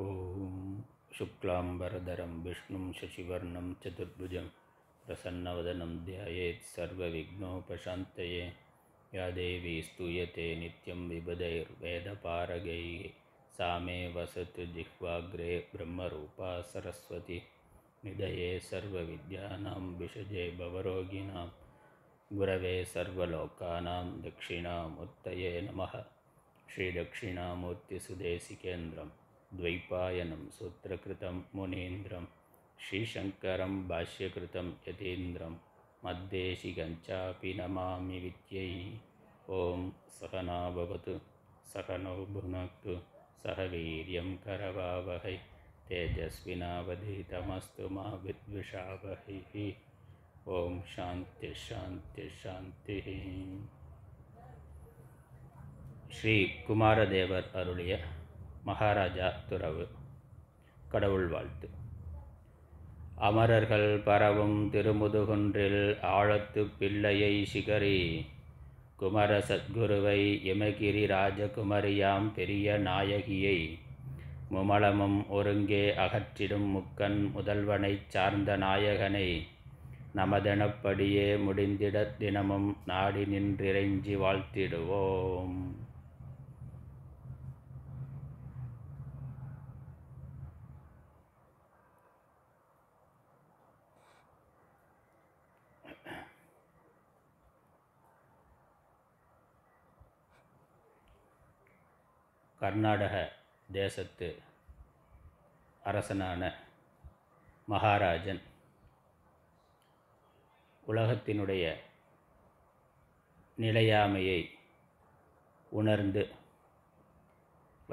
ॐ शुक्लाम्बरधरं विष्णुं शशिवर्णं चतुर्भुजं प्रसन्नवदनं ध्यायेत् सर्वविघ्नोपशान्तये प्रशान्तये या देवी स्तूयते नित्यं विभदैर्वेदपारगैः मे वसतु जिह्वाग्रे ब्रह्मरूपा सरस्वती निधये सर्वविद्यानां विषजे भवरोगिणां गुरवे सर्वलोकानां दक्षिणामुत्तये नमः श्रीदक्षिणामूर्तिसुदेशिकेन्द्रम् द्वैपायनं सूत्रकृतं मुनीन्द्रं श्रीशङ्करं भाष्यकृतं यतीन्द्रं मद्देशि गञ्चापि नमामि विद्यै ॐ भवतु सहनौ भुनक्तु सहवीर्यं करवावहै तेजस्विनावधितमस्तु मा विद्विषावहैः बहिः ॐ शान्त्यशान्त्यशान्तिः श्रीकुमारदेव अरुणयः மகாராஜா துறவு கடவுள் வாழ்த்து அமரர்கள் பரவும் திருமுதுகுன்றில் ஆழத்து பிள்ளையை சிகரி குமர சத்குருவை இமகிரி ராஜகுமரியாம் பெரிய நாயகியை முமளமும் ஒருங்கே அகற்றிடும் முக்கன் முதல்வனைச் சார்ந்த நாயகனை நமதெனப்படியே முடிந்திட தினமும் நாடி நின்றிறைஞ்சி வாழ்த்திடுவோம் கர்நாடக தேசத்து அரசனான மகாராஜன் உலகத்தினுடைய நிலையாமையை உணர்ந்து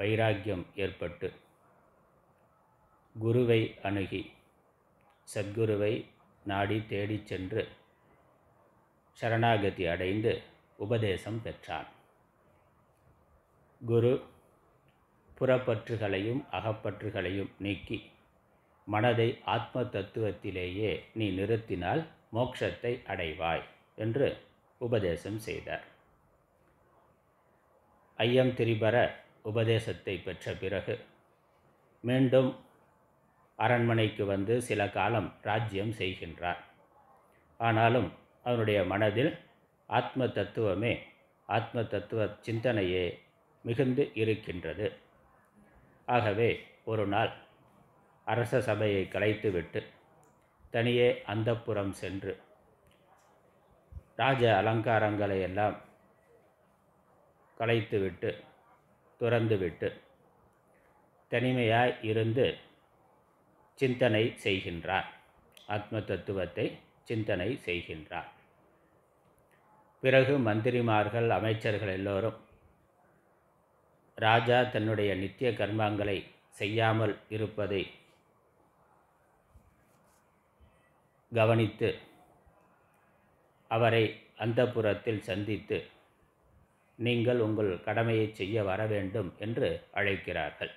வைராக்கியம் ஏற்பட்டு குருவை அணுகி சத்குருவை நாடி தேடிச் சென்று சரணாகதி அடைந்து உபதேசம் பெற்றான் குரு புறப்பற்றுகளையும் அகப்பற்றுகளையும் நீக்கி மனதை ஆத்ம தத்துவத்திலேயே நீ நிறுத்தினால் மோட்சத்தை அடைவாய் என்று உபதேசம் செய்தார் ஐயம் திரிபர உபதேசத்தை பெற்ற பிறகு மீண்டும் அரண்மனைக்கு வந்து சில காலம் ராஜ்யம் செய்கின்றார் ஆனாலும் அவனுடைய மனதில் ஆத்ம தத்துவமே ஆத்ம தத்துவ சிந்தனையே மிகுந்து இருக்கின்றது ஆகவே ஒரு நாள் அரச சபையை கலைத்துவிட்டு தனியே அந்தப்புறம் சென்று ராஜ அலங்காரங்களை எல்லாம் கலைத்துவிட்டு துறந்துவிட்டு தனிமையாய் இருந்து சிந்தனை செய்கின்றார் ஆத்ம தத்துவத்தை சிந்தனை செய்கின்றார் பிறகு மந்திரிமார்கள் அமைச்சர்கள் எல்லோரும் ராஜா தன்னுடைய நித்திய கர்மாங்களை செய்யாமல் இருப்பதை கவனித்து அவரை அந்த புறத்தில் சந்தித்து நீங்கள் உங்கள் கடமையை செய்ய வர வேண்டும் என்று அழைக்கிறார்கள்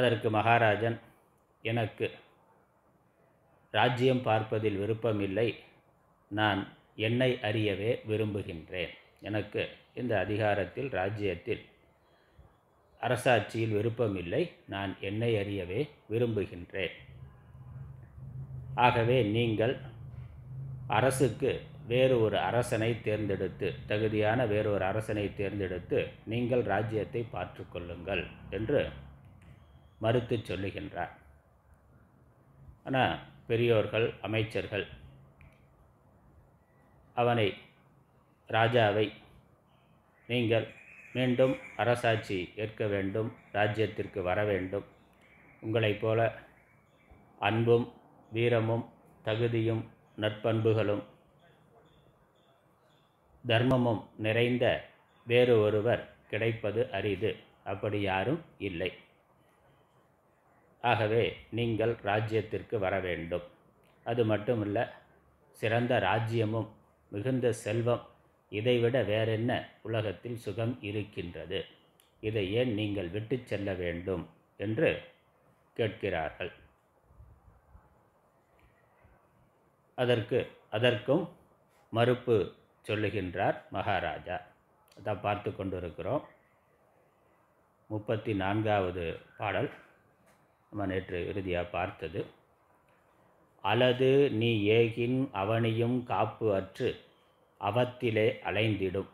அதற்கு மகாராஜன் எனக்கு ராஜ்யம் பார்ப்பதில் விருப்பமில்லை நான் என்னை அறியவே விரும்புகின்றேன் எனக்கு இந்த அதிகாரத்தில் ராஜ்யத்தில் அரசாட்சியில் விருப்பமில்லை நான் என்னை அறியவே விரும்புகின்றேன் ஆகவே நீங்கள் அரசுக்கு வேறு ஒரு அரசனை தேர்ந்தெடுத்து தகுதியான வேறு ஒரு அரசனை தேர்ந்தெடுத்து நீங்கள் ராஜ்யத்தை பார்த்துக்கொள்ளுங்கள் என்று மறுத்து சொல்லுகின்றார் ஆனால் பெரியோர்கள் அமைச்சர்கள் அவனை ராஜாவை நீங்கள் மீண்டும் அரசாட்சி ஏற்க வேண்டும் ராஜ்யத்திற்கு வர வேண்டும் உங்களைப் போல அன்பும் வீரமும் தகுதியும் நற்பண்புகளும் தர்மமும் நிறைந்த வேறு ஒருவர் கிடைப்பது அரிது அப்படி யாரும் இல்லை ஆகவே நீங்கள் ராஜ்யத்திற்கு வர வேண்டும் அது மட்டுமல்ல சிறந்த ராஜ்யமும் மிகுந்த செல்வம் இதைவிட வேறென்ன உலகத்தில் சுகம் இருக்கின்றது இதை ஏன் நீங்கள் விட்டு செல்ல வேண்டும் என்று கேட்கிறார்கள் அதற்கு அதற்கும் மறுப்பு சொல்லுகின்றார் மகாராஜா அதான் பார்த்து கொண்டிருக்கிறோம் முப்பத்தி நான்காவது பாடல் நம்ம நேற்று இறுதியாக பார்த்தது அலது நீ ஏகின் அவனையும் காப்பு அற்று அவத்திலே அலைந்திடும்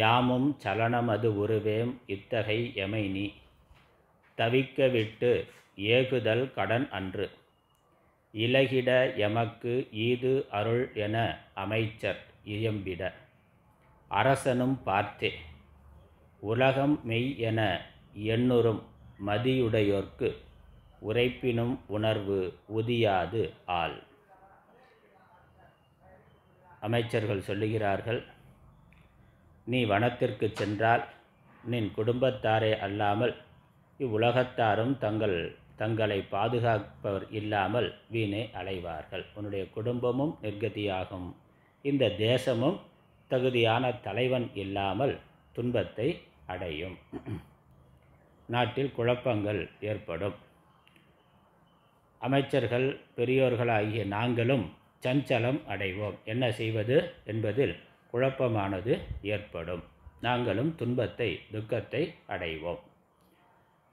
யாமும் சலனமது உருவேம் இத்தகை எமை நீ தவிக்க விட்டு ஏகுதல் கடன் அன்று இலகிட எமக்கு ஈது அருள் என அமைச்சர் இயம்பிட அரசனும் பார்த்தே உலகம் மெய் என எண்ணுறும் மதியுடையோர்க்கு உரைப்பினும் உணர்வு உதியாது ஆள் அமைச்சர்கள் சொல்லுகிறார்கள் நீ வனத்திற்கு சென்றால் நின் குடும்பத்தாரே அல்லாமல் இவ்வுலகத்தாரும் தங்கள் தங்களை பாதுகாப்பவர் இல்லாமல் வீணே அலைவார்கள் உன்னுடைய குடும்பமும் நிர்கதியாகும் இந்த தேசமும் தகுதியான தலைவன் இல்லாமல் துன்பத்தை அடையும் நாட்டில் குழப்பங்கள் ஏற்படும் அமைச்சர்கள் பெரியோர்களாகிய நாங்களும் சஞ்சலம் அடைவோம் என்ன செய்வது என்பதில் குழப்பமானது ஏற்படும் நாங்களும் துன்பத்தை துக்கத்தை அடைவோம்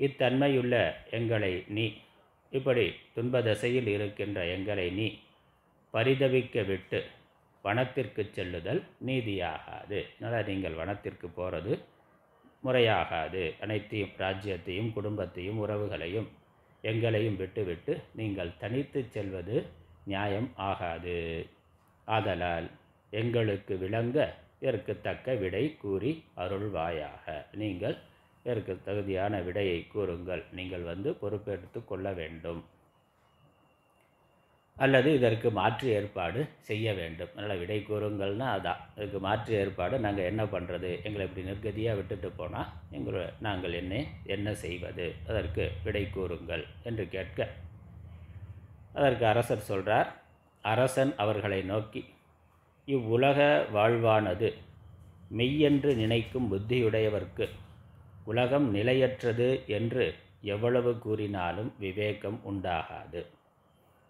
இத்தன்மையுள்ள எங்களை நீ இப்படி துன்ப தசையில் இருக்கின்ற எங்களை நீ பரிதவிக்க விட்டு வனத்திற்கு செல்லுதல் நீதியாகாது அதனால் நீங்கள் வனத்திற்கு போகிறது முறையாகாது அனைத்தையும் ராஜ்யத்தையும் குடும்பத்தையும் உறவுகளையும் எங்களையும் விட்டுவிட்டு நீங்கள் தனித்து செல்வது நியாயம் ஆகாது ஆதலால் எங்களுக்கு விளங்க இதற்கு தக்க விடை கூறி அருள்வாயாக நீங்கள் இதற்கு தகுதியான விடையை கூறுங்கள் நீங்கள் வந்து பொறுப்பெடுத்து கொள்ள வேண்டும் அல்லது இதற்கு மாற்று ஏற்பாடு செய்ய வேண்டும் அதனால் விடை கூறுங்கள்னா அதான் இதுக்கு மாற்று ஏற்பாடு நாங்கள் என்ன பண்ணுறது எங்களை இப்படி நிர்கதியாக விட்டுட்டு போனால் எங்களை நாங்கள் என்ன என்ன செய்வது அதற்கு விடை கூறுங்கள் என்று கேட்க அதற்கு அரசர் சொல்கிறார் அரசன் அவர்களை நோக்கி இவ்வுலக வாழ்வானது மெய்யென்று நினைக்கும் புத்தியுடையவர்க்கு உலகம் நிலையற்றது என்று எவ்வளவு கூறினாலும் விவேகம் உண்டாகாது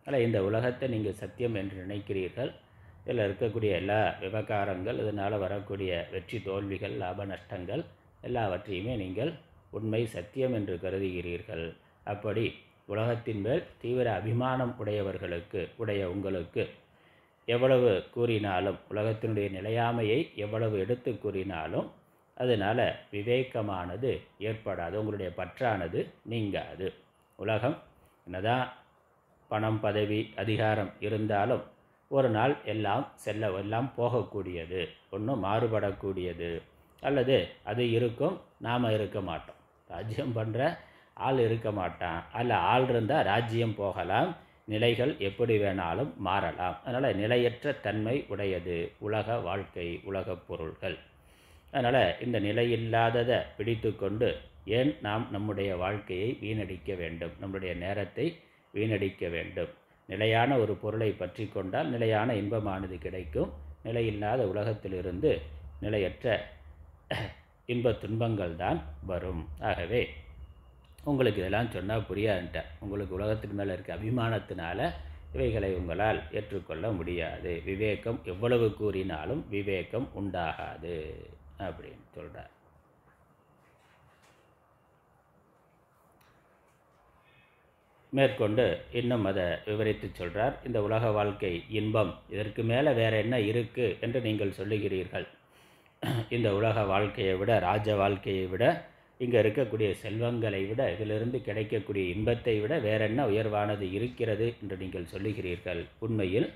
அதில் இந்த உலகத்தை நீங்கள் சத்தியம் என்று நினைக்கிறீர்கள் இதில் இருக்கக்கூடிய எல்லா விவகாரங்கள் இதனால் வரக்கூடிய வெற்றி தோல்விகள் லாப நஷ்டங்கள் எல்லாவற்றையுமே நீங்கள் உண்மை சத்தியம் என்று கருதுகிறீர்கள் அப்படி உலகத்தின் மேல் தீவிர அபிமானம் உடையவர்களுக்கு உடைய உங்களுக்கு எவ்வளவு கூறினாலும் உலகத்தினுடைய நிலையாமையை எவ்வளவு எடுத்து கூறினாலும் அதனால் விவேகமானது ஏற்படாது உங்களுடைய பற்றானது நீங்காது உலகம் என்னதான் பணம் பதவி அதிகாரம் இருந்தாலும் ஒரு நாள் எல்லாம் செல்ல எல்லாம் போகக்கூடியது ஒன்றும் மாறுபடக்கூடியது அல்லது அது இருக்கும் நாம் இருக்க மாட்டோம் ராஜ்யம் பண்ணுற ஆள் இருக்க மாட்டான் அல்ல ஆள் இருந்தால் ராஜ்யம் போகலாம் நிலைகள் எப்படி வேணாலும் மாறலாம் அதனால் நிலையற்ற தன்மை உடையது உலக வாழ்க்கை உலக பொருள்கள் அதனால் இந்த நிலையில்லாததை பிடித்து கொண்டு ஏன் நாம் நம்முடைய வாழ்க்கையை வீணடிக்க வேண்டும் நம்முடைய நேரத்தை வீணடிக்க வேண்டும் நிலையான ஒரு பொருளை பற்றி கொண்டால் நிலையான இன்பமானது கிடைக்கும் நிலையில்லாத உலகத்திலிருந்து நிலையற்ற இன்ப துன்பங்கள் தான் வரும் ஆகவே உங்களுக்கு இதெல்லாம் சொன்னால் புரியாதுன்ட்டேன் உங்களுக்கு உலகத்துக்கு மேலே இருக்க அபிமானத்தினால இவைகளை உங்களால் ஏற்றுக்கொள்ள முடியாது விவேகம் எவ்வளவு கூறினாலும் விவேகம் உண்டாகாது அப்படின்னு சொல்கிறார் மேற்கொண்டு இன்னும் அதை விவரித்து சொல்கிறார் இந்த உலக வாழ்க்கை இன்பம் இதற்கு மேலே வேறு என்ன இருக்குது என்று நீங்கள் சொல்லுகிறீர்கள் இந்த உலக வாழ்க்கையை விட ராஜ வாழ்க்கையை விட இங்கே இருக்கக்கூடிய செல்வங்களை விட இதிலிருந்து கிடைக்கக்கூடிய இன்பத்தை விட வேறென்ன உயர்வானது இருக்கிறது என்று நீங்கள் சொல்லுகிறீர்கள் உண்மையில்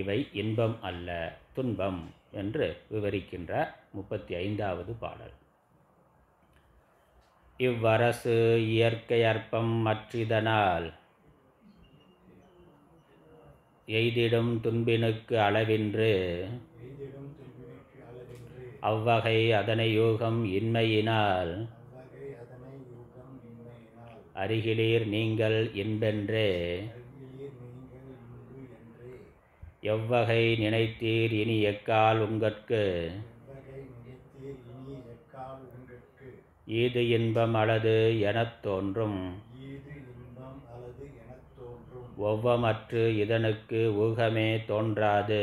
இவை இன்பம் அல்ல துன்பம் என்று விவரிக்கின்றார் முப்பத்தி ஐந்தாவது பாடல் இவ்வரசு இயற்கை அற்பம் மற்றிதனால் எய்திடும் துன்பினுக்கு அளவின்று அவ்வகை அதனை யோகம் இன்மையினால் அருகிலீர் நீங்கள் இன்பென்று எவ்வகை நினைத்தீர் இனி எக்கால் உங்கட்கு ஈது இன்பம் அளது எனத் தோன்றும் ஒவ்வமற்று இதனுக்கு ஊகமே தோன்றாது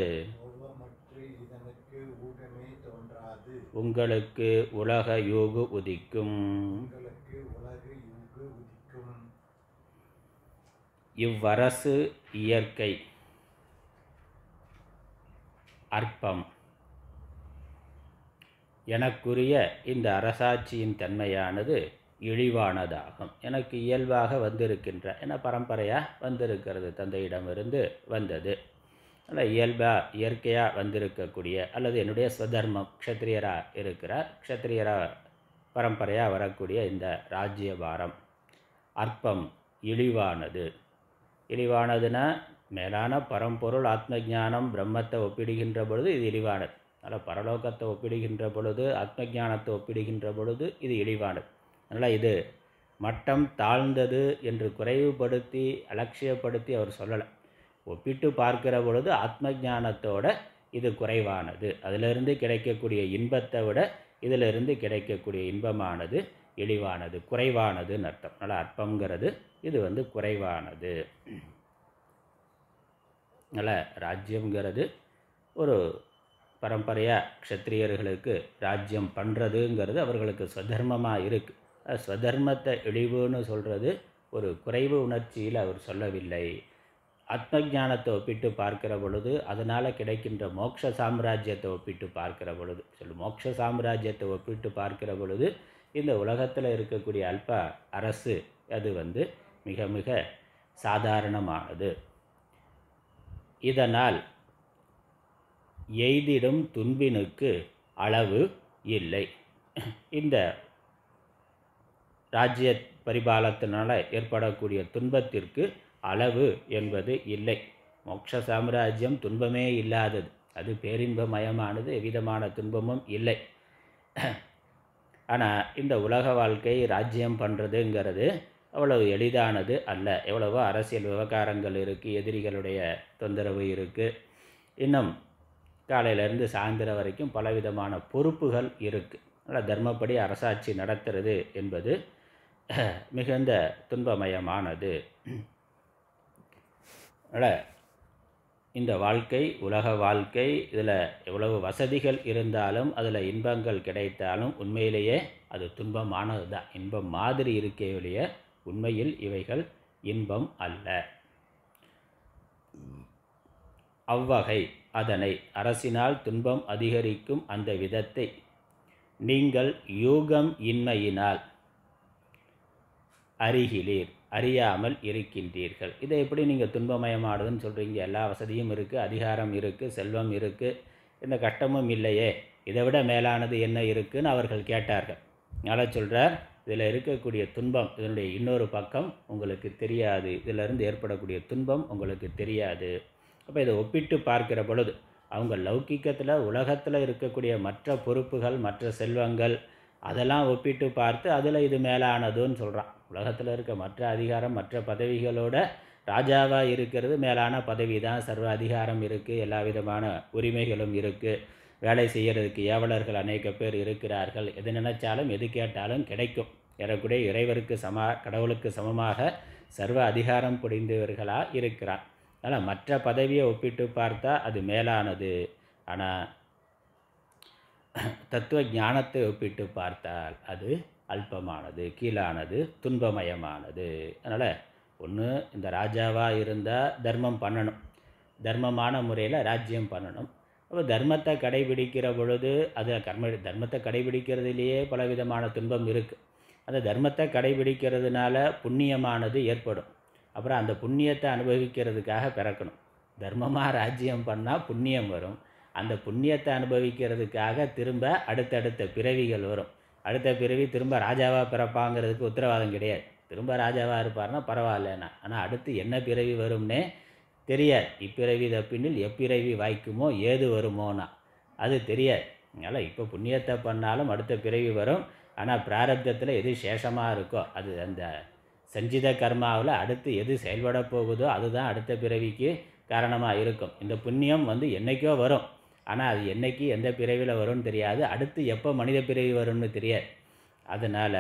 உங்களுக்கு உலக யோகு உதிக்கும் இவ்வரசு இயற்கை அற்பம் எனக்குரிய இந்த அரசாட்சியின் தன்மையானது இழிவானதாகும் எனக்கு இயல்பாக வந்திருக்கின்ற என பரம்பரையாக வந்திருக்கிறது தந்தையிடமிருந்து வந்தது அல்ல இயல்பாக இயற்கையாக வந்திருக்கக்கூடிய அல்லது என்னுடைய ஸ்வதர்மம் க்ஷத்ரியராக இருக்கிறார் க்ஷத்ரியராக பரம்பரையாக வரக்கூடிய இந்த ராஜ்ய பாரம் அற்பம் இழிவானது இழிவானதுன்னா மேலான பரம்பொருள் ஆத்ம ஜானம் பிரம்மத்தை ஒப்பிடுகின்ற பொழுது இது இழிவானது அதனால் பரலோகத்தை ஒப்பிடுகின்ற பொழுது ஆத்ம ஜானத்தை ஒப்பிடுகின்ற பொழுது இது இழிவானது அதனால் இது மட்டம் தாழ்ந்தது என்று குறைவுபடுத்தி அலட்சியப்படுத்தி அவர் சொல்லலை ஒப்பிட்டு பார்க்கிற பொழுது ஆத்ம ஜானத்தோட இது குறைவானது அதிலிருந்து கிடைக்கக்கூடிய இன்பத்தை விட இதிலிருந்து கிடைக்கக்கூடிய இன்பமானது இழிவானது குறைவானதுன்னு அர்த்தம் அதனால் அற்பங்கிறது இது வந்து குறைவானது அதனால் ராஜ்யங்கிறது ஒரு பரம்பரையாக க்ஷத்ரியர்களுக்கு ராஜ்யம் பண்ணுறதுங்கிறது அவர்களுக்கு ஸ்வதர்மமாக இருக்குது ஸ்வதர்மத்தை இழிவுன்னு சொல்கிறது ஒரு குறைவு உணர்ச்சியில் அவர் சொல்லவில்லை ஆத்ம ஜானத்தை ஒப்பிட்டு பார்க்கிற பொழுது அதனால் கிடைக்கின்ற மோக்ஷ சாம்ராஜ்யத்தை ஒப்பிட்டு பார்க்கிற பொழுது சொல்லு மோக்ஷ சாம்ராஜ்யத்தை ஒப்பிட்டு பார்க்கிற பொழுது இந்த உலகத்தில் இருக்கக்கூடிய அல்ப அரசு அது வந்து மிக மிக சாதாரணமானது இதனால் எய்திடும் துன்பினுக்கு அளவு இல்லை இந்த ராஜ்ய பரிபாலத்தினால் ஏற்படக்கூடிய துன்பத்திற்கு அளவு என்பது இல்லை மோட்ச சாம்ராஜ்யம் துன்பமே இல்லாதது அது பேரின்பமயமானது எவ்விதமான துன்பமும் இல்லை ஆனால் இந்த உலக வாழ்க்கை ராஜ்யம் பண்ணுறதுங்கிறது அவ்வளவு எளிதானது அல்ல எவ்வளவோ அரசியல் விவகாரங்கள் இருக்குது எதிரிகளுடைய தொந்தரவு இருக்குது இன்னும் காலையிலேருந்து சாயந்தரம் வரைக்கும் பலவிதமான பொறுப்புகள் இருக்குது ஆனால் தர்மப்படி அரசாட்சி நடத்துறது என்பது மிகுந்த துன்பமயமானது அதனால் இந்த வாழ்க்கை உலக வாழ்க்கை இதில் எவ்வளவு வசதிகள் இருந்தாலும் அதில் இன்பங்கள் கிடைத்தாலும் உண்மையிலேயே அது துன்பமானது தான் இன்பம் மாதிரி இருக்கே ஒழிய உண்மையில் இவைகள் இன்பம் அல்ல அவ்வகை அதனை அரசினால் துன்பம் அதிகரிக்கும் அந்த விதத்தை நீங்கள் யூகம் இன்மையினால் அறிகிறீர் அறியாமல் இருக்கின்றீர்கள் இதை எப்படி நீங்கள் துன்பமயமானதுன்னு சொல்கிறீங்க எல்லா வசதியும் இருக்குது அதிகாரம் இருக்குது செல்வம் இருக்குது இந்த கஷ்டமும் இல்லையே இதை விட மேலானது என்ன இருக்குன்னு அவர்கள் கேட்டார்கள் நல்லா சொல்கிறார் இதில் இருக்கக்கூடிய துன்பம் இதனுடைய இன்னொரு பக்கம் உங்களுக்கு தெரியாது இதிலிருந்து ஏற்படக்கூடிய துன்பம் உங்களுக்கு தெரியாது அப்போ இதை ஒப்பிட்டு பார்க்கிற பொழுது அவங்க லௌக்கிக்கத்தில் உலகத்தில் இருக்கக்கூடிய மற்ற பொறுப்புகள் மற்ற செல்வங்கள் அதெல்லாம் ஒப்பிட்டு பார்த்து அதில் இது மேலானதுன்னு சொல்கிறான் உலகத்தில் இருக்க மற்ற அதிகாரம் மற்ற பதவிகளோட ராஜாவாக இருக்கிறது மேலான பதவி தான் சர்வ அதிகாரம் இருக்குது எல்லா விதமான உரிமைகளும் இருக்குது வேலை செய்கிறதுக்கு ஏவலர்கள் அநேக பேர் இருக்கிறார்கள் எது நினைச்சாலும் எது கேட்டாலும் கிடைக்கும் ஏறக்குடைய இறைவருக்கு சமா கடவுளுக்கு சமமாக சர்வ அதிகாரம் புரிந்தவர்களாக இருக்கிறான் அதனால் மற்ற பதவியை ஒப்பிட்டு பார்த்தா அது மேலானது ஆனால் தத்துவ ஞானத்தை ஒப்பிட்டு பார்த்தால் அது அல்பமானது கீழானது துன்பமயமானது அதனால் ஒன்று இந்த ராஜாவாக இருந்தால் தர்மம் பண்ணணும் தர்மமான முறையில் ராஜ்யம் பண்ணணும் அப்போ தர்மத்தை கடைபிடிக்கிற பொழுது அதில் கர்ம தர்மத்தை கடைபிடிக்கிறதுலேயே பலவிதமான துன்பம் இருக்குது அந்த தர்மத்தை கடைபிடிக்கிறதுனால புண்ணியமானது ஏற்படும் அப்புறம் அந்த புண்ணியத்தை அனுபவிக்கிறதுக்காக பிறக்கணும் தர்மமாக ராஜ்யம் பண்ணால் புண்ணியம் வரும் அந்த புண்ணியத்தை அனுபவிக்கிறதுக்காக திரும்ப அடுத்தடுத்த பிறவிகள் வரும் அடுத்த பிறவி திரும்ப ராஜாவாக பிறப்பாங்கிறதுக்கு உத்தரவாதம் கிடையாது திரும்ப ராஜாவாக இருப்பார்னா பரவாயில்லண்ணா ஆனால் அடுத்து என்ன பிறவி வரும்னே தெரியாது இப்பிறவி தப்பினில் எப்பிறவி வாய்க்குமோ ஏது வருமோனா அது தெரியாது அதனால் இப்போ புண்ணியத்தை பண்ணாலும் அடுத்த பிறவி வரும் ஆனால் பிராரப்தத்தில் எது சேஷமாக இருக்கோ அது அந்த சஞ்சித கர்மாவில் அடுத்து எது செயல்பட போகுதோ அதுதான் அடுத்த பிறவிக்கு காரணமாக இருக்கும் இந்த புண்ணியம் வந்து என்றைக்கோ வரும் ஆனால் அது என்றைக்கு எந்த பிறவியில் வரும்னு தெரியாது அடுத்து எப்போ மனித பிறவி வரும்னு தெரியாது அதனால்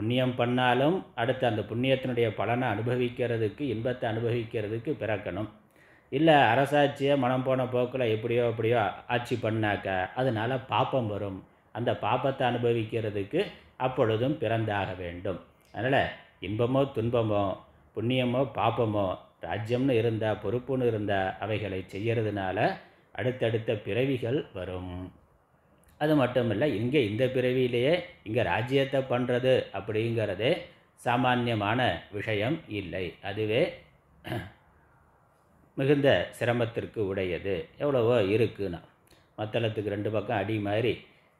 புண்ணியம் பண்ணாலும் அடுத்து அந்த புண்ணியத்தினுடைய பலனை அனுபவிக்கிறதுக்கு இன்பத்தை அனுபவிக்கிறதுக்கு பிறக்கணும் இல்லை அரசாட்சியை மனம் போன போக்கில் எப்படியோ அப்படியோ ஆட்சி பண்ணாக்க அதனால் பாப்பம் வரும் அந்த பாப்பத்தை அனுபவிக்கிறதுக்கு அப்பொழுதும் பிறந்தாக வேண்டும் அதனால் இன்பமோ துன்பமோ புண்ணியமோ பாப்பமோ ராஜ்யம்னு இருந்தால் பொறுப்புன்னு இருந்தால் அவைகளை செய்கிறதுனால அடுத்தடுத்த பிறவிகள் வரும் அது மட்டும் இல்லை இங்கே இந்த பிறவியிலேயே இங்கே ராஜ்யத்தை பண்ணுறது அப்படிங்கிறது சாமானியமான விஷயம் இல்லை அதுவே மிகுந்த சிரமத்திற்கு உடையது எவ்வளவோ இருக்குன்னா மத்தளத்துக்கு ரெண்டு பக்கம் அடி மாதிரி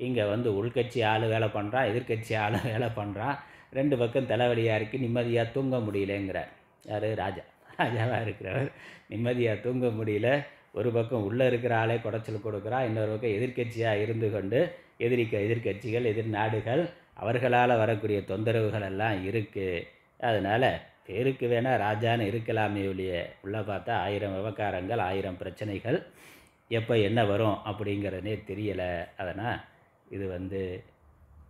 இங்கே வந்து உள்கட்சி ஆள் வேலை பண்ணுறான் எதிர்கட்சி ஆள் வேலை பண்ணுறான் ரெண்டு பக்கம் தலைவலியாக இருக்குது நிம்மதியாக தூங்க முடியலங்கிறார் யார் ராஜா ராஜாவாக இருக்கிறவர் நிம்மதியாக தூங்க முடியல ஒரு பக்கம் உள்ளே இருக்கிற ஆளே குடைச்சல் கொடுக்குறா இன்னொரு பக்கம் எதிர்கட்சியாக இருந்து கொண்டு எதிரி எதிர்கட்சிகள் எதிர்நாடுகள் அவர்களால் வரக்கூடிய தொந்தரவுகள் எல்லாம் இருக்குது அதனால் பேருக்கு வேணால் ராஜான்னு இருக்கலாமே ஒழிய உள்ளே பார்த்தா ஆயிரம் விவகாரங்கள் ஆயிரம் பிரச்சனைகள் எப்போ என்ன வரும் அப்படிங்கிறதே தெரியலை அதனால் இது வந்து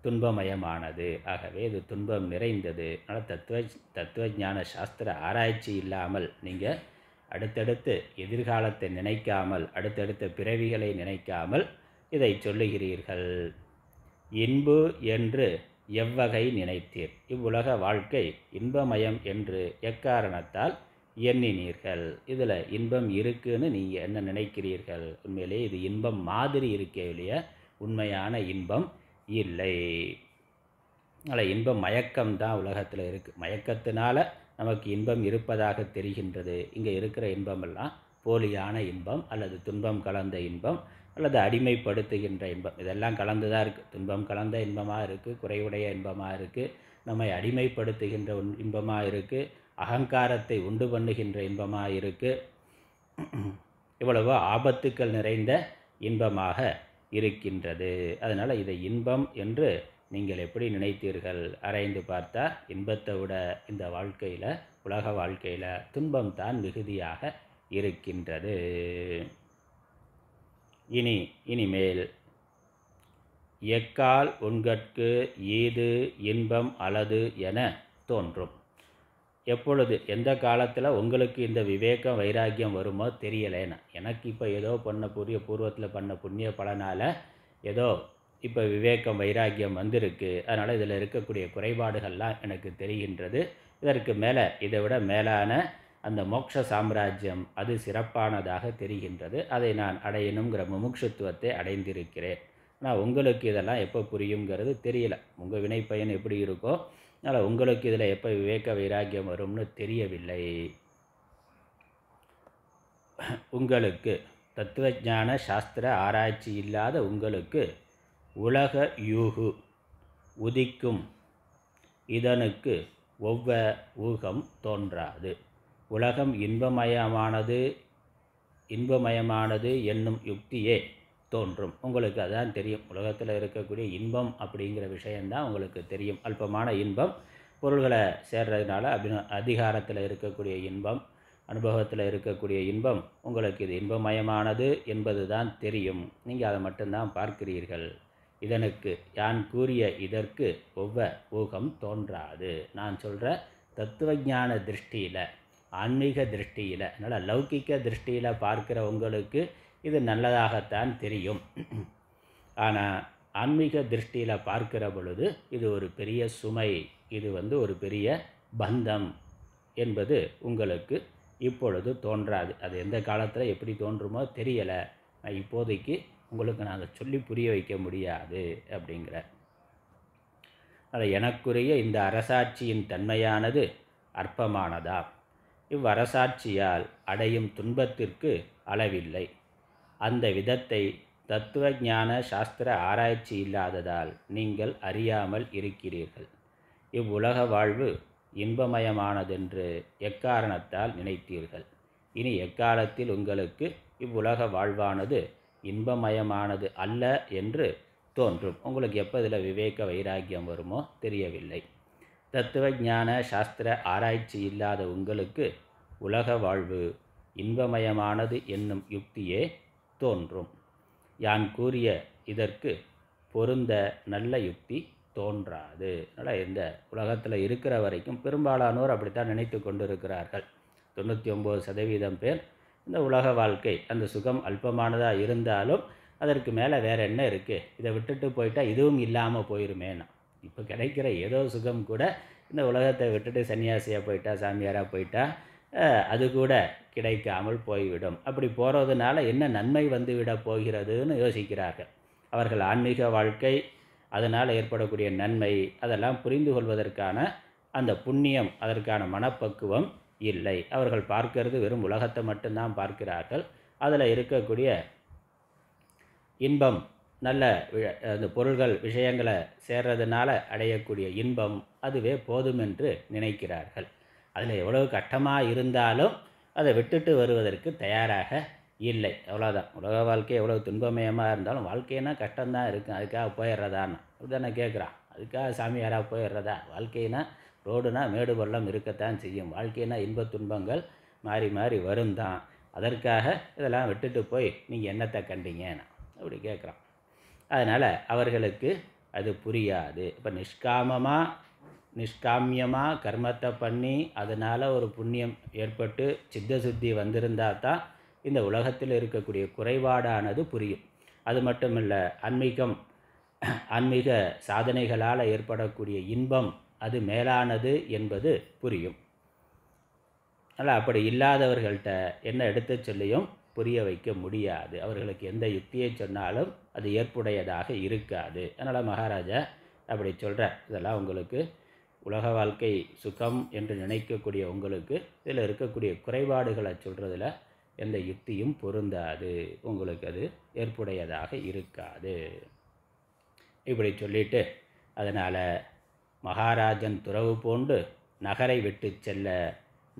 துன்பமயமானது ஆகவே இது துன்பம் நிறைந்தது ஆனால் தத்துவ தத்துவ ஞான சாஸ்திர ஆராய்ச்சி இல்லாமல் நீங்கள் அடுத்தடுத்து எதிர்காலத்தை நினைக்காமல் அடுத்தடுத்த பிறவிகளை நினைக்காமல் இதை சொல்லுகிறீர்கள் இன்பு என்று எவ்வகை நினைத்தீர் இவ்வுலக வாழ்க்கை இன்பமயம் என்று எக்காரணத்தால் எண்ணினீர்கள் இதில் இன்பம் இருக்குன்னு நீங்கள் என்ன நினைக்கிறீர்கள் உண்மையிலேயே இது இன்பம் மாதிரி இருக்கே உண்மையான இன்பம் இல்லை அதில் இன்பம் மயக்கம்தான் உலகத்தில் இருக்குது மயக்கத்தினால நமக்கு இன்பம் இருப்பதாக தெரிகின்றது இங்கே இருக்கிற இன்பமெல்லாம் போலியான இன்பம் அல்லது துன்பம் கலந்த இன்பம் அல்லது அடிமைப்படுத்துகின்ற இன்பம் இதெல்லாம் கலந்து தான் இருக்குது துன்பம் கலந்த இன்பமாக இருக்குது குறைவுடைய இன்பமாக இருக்குது நம்மை அடிமைப்படுத்துகின்ற இன்பமாக இருக்குது அகங்காரத்தை உண்டு பண்ணுகின்ற இன்பமாக இருக்குது இவ்வளவோ ஆபத்துக்கள் நிறைந்த இன்பமாக இருக்கின்றது அதனால் இதை இன்பம் என்று நீங்கள் எப்படி நினைத்தீர்கள் அரைந்து பார்த்தா இன்பத்தை விட இந்த வாழ்க்கையில் உலக வாழ்க்கையில் துன்பம் தான் மிகுதியாக இருக்கின்றது இனி இனிமேல் எக்கால் உண்கற்கு ஈது இன்பம் அலது என தோன்றும் எப்பொழுது எந்த காலத்தில் உங்களுக்கு இந்த விவேகம் வைராக்கியம் வருமோ தெரியலைன்னா எனக்கு இப்போ ஏதோ பண்ண புரிய பூர்வத்தில் பண்ண புண்ணிய பலனால் ஏதோ இப்போ விவேகம் வைராக்கியம் வந்திருக்கு அதனால் இதில் இருக்கக்கூடிய குறைபாடுகள்லாம் எனக்கு தெரிகின்றது இதற்கு மேலே இதை விட மேலான அந்த மோக்ஷ சாம்ராஜ்யம் அது சிறப்பானதாக தெரிகின்றது அதை நான் அடையணுங்கிற முமுட்சுத்துவத்தை அடைந்திருக்கிறேன் ஆனால் உங்களுக்கு இதெல்லாம் எப்போ புரியுங்கிறது தெரியல உங்கள் வினைப்பயன் எப்படி இருக்கோ அதனால் உங்களுக்கு இதில் எப்போ விவேக வைராக்கியம் வரும்னு தெரியவில்லை உங்களுக்கு தத்துவ ஞான சாஸ்திர ஆராய்ச்சி இல்லாத உங்களுக்கு உலக யூகு உதிக்கும் இதனுக்கு ஒவ்வ ஊகம் தோன்றாது உலகம் இன்பமயமானது இன்பமயமானது என்னும் யுக்தியே தோன்றும் உங்களுக்கு அதான் தெரியும் உலகத்தில் இருக்கக்கூடிய இன்பம் அப்படிங்கிற விஷயந்தான் உங்களுக்கு தெரியும் அல்பமான இன்பம் பொருள்களை சேர்றதுனால அபி அதிகாரத்தில் இருக்கக்கூடிய இன்பம் அனுபவத்தில் இருக்கக்கூடிய இன்பம் உங்களுக்கு இது இன்பமயமானது என்பது தான் தெரியும் நீங்கள் அதை மட்டும்தான் பார்க்கிறீர்கள் இதனுக்கு யான் கூறிய இதற்கு ஒவ்வ ஊகம் தோன்றாது நான் சொல்கிற தத்துவஞான திருஷ்டியில் ஆன்மீக திருஷ்டியில் அதனால் லௌகிக்க திருஷ்டியில் பார்க்குற உங்களுக்கு இது நல்லதாகத்தான் தெரியும் ஆனால் ஆன்மீக திருஷ்டியில் பார்க்கிற பொழுது இது ஒரு பெரிய சுமை இது வந்து ஒரு பெரிய பந்தம் என்பது உங்களுக்கு இப்பொழுது தோன்றாது அது எந்த காலத்தில் எப்படி தோன்றுமோ தெரியலை இப்போதைக்கு உங்களுக்கு நாங்கள் சொல்லி புரிய வைக்க முடியாது அப்படிங்கிறார் அது எனக்குரிய இந்த அரசாட்சியின் தன்மையானது அற்பமானதா இவ்வரசாட்சியால் அடையும் துன்பத்திற்கு அளவில்லை அந்த விதத்தை தத்துவ ஞான சாஸ்திர ஆராய்ச்சி இல்லாததால் நீங்கள் அறியாமல் இருக்கிறீர்கள் இவ்வுலக வாழ்வு இன்பமயமானதென்று எக்காரணத்தால் நினைத்தீர்கள் இனி எக்காலத்தில் உங்களுக்கு இவ்வுலக வாழ்வானது இன்பமயமானது அல்ல என்று தோன்றும் உங்களுக்கு எப்போ இதில் விவேக வைராக்கியம் வருமோ தெரியவில்லை தத்துவ ஞான சாஸ்திர ஆராய்ச்சி இல்லாத உங்களுக்கு உலக வாழ்வு இன்பமயமானது என்னும் யுக்தியே தோன்றும் யான் கூறிய இதற்கு பொருந்த நல்ல யுக்தி தோன்றாது அதனால் இந்த உலகத்தில் இருக்கிற வரைக்கும் பெரும்பாலானோர் அப்படித்தான் நினைத்து கொண்டிருக்கிறார்கள் தொண்ணூற்றி ஒம்பது சதவீதம் பேர் இந்த உலக வாழ்க்கை அந்த சுகம் அல்பமானதாக இருந்தாலும் அதற்கு மேலே வேறு என்ன இருக்குது இதை விட்டுட்டு போயிட்டால் இதுவும் இல்லாமல் போயிருமேனா இப்போ கிடைக்கிற ஏதோ சுகம் கூட இந்த உலகத்தை விட்டுட்டு சன்னியாசியாக போயிட்டா சாமியாராக போயிட்டா அது கூட கிடைக்காமல் போய்விடும் அப்படி போகிறதுனால என்ன நன்மை வந்துவிட போகிறதுன்னு யோசிக்கிறார்கள் அவர்கள் ஆன்மீக வாழ்க்கை அதனால் ஏற்படக்கூடிய நன்மை அதெல்லாம் புரிந்து கொள்வதற்கான அந்த புண்ணியம் அதற்கான மனப்பக்குவம் இல்லை அவர்கள் பார்க்கிறது வெறும் உலகத்தை மட்டும்தான் பார்க்கிறார்கள் அதில் இருக்கக்கூடிய இன்பம் நல்ல அந்த பொருள்கள் விஷயங்களை சேர்றதுனால அடையக்கூடிய இன்பம் அதுவே போதும் என்று நினைக்கிறார்கள் அதில் எவ்வளவு கட்டமாக இருந்தாலும் அதை விட்டுட்டு வருவதற்கு தயாராக இல்லை அவ்வளோதான் உலக வாழ்க்கை எவ்வளோ துன்பமயமாக இருந்தாலும் வாழ்க்கைனா கஷ்டம்தான் இருக்கும் அதுக்காக போயிடுறதான்னு அப்படி தானே கேட்குறான் அதுக்காக சாமியாராக போயிடுறதா வாழ்க்கைனா ரோடுனா மேடு பள்ளம் இருக்கத்தான் செய்யும் வாழ்க்கைனா இன்பத் துன்பங்கள் மாறி மாறி வரும் தான் அதற்காக இதெல்லாம் விட்டுட்டு போய் நீங்கள் என்னத்தை கண்டிங்கன்னா அப்படி கேட்குறான் அதனால் அவர்களுக்கு அது புரியாது இப்போ நிஷ்காமமாக நிஷ்காமியமாக கர்மத்தை பண்ணி அதனால் ஒரு புண்ணியம் ஏற்பட்டு சித்த சுத்தி வந்திருந்தால் தான் இந்த உலகத்தில் இருக்கக்கூடிய குறைபாடானது புரியும் அது மட்டும் இல்லை ஆன்மீகம் ஆன்மீக சாதனைகளால் ஏற்படக்கூடிய இன்பம் அது மேலானது என்பது புரியும் அல்ல அப்படி இல்லாதவர்கள்ட்ட என்ன எடுத்து சொல்லியும் புரிய வைக்க முடியாது அவர்களுக்கு எந்த யுக்தியை சொன்னாலும் அது ஏற்புடையதாக இருக்காது அதனால் மகாராஜா அப்படி சொல்கிற இதெல்லாம் உங்களுக்கு உலக வாழ்க்கை சுகம் என்று நினைக்கக்கூடிய உங்களுக்கு இதில் இருக்கக்கூடிய குறைபாடுகளை சொல்கிறதுல எந்த யுக்தியும் பொருந்தாது உங்களுக்கு அது ஏற்புடையதாக இருக்காது இப்படி சொல்லிவிட்டு அதனால் மகாராஜன் துறவு பூண்டு நகரை விட்டு செல்ல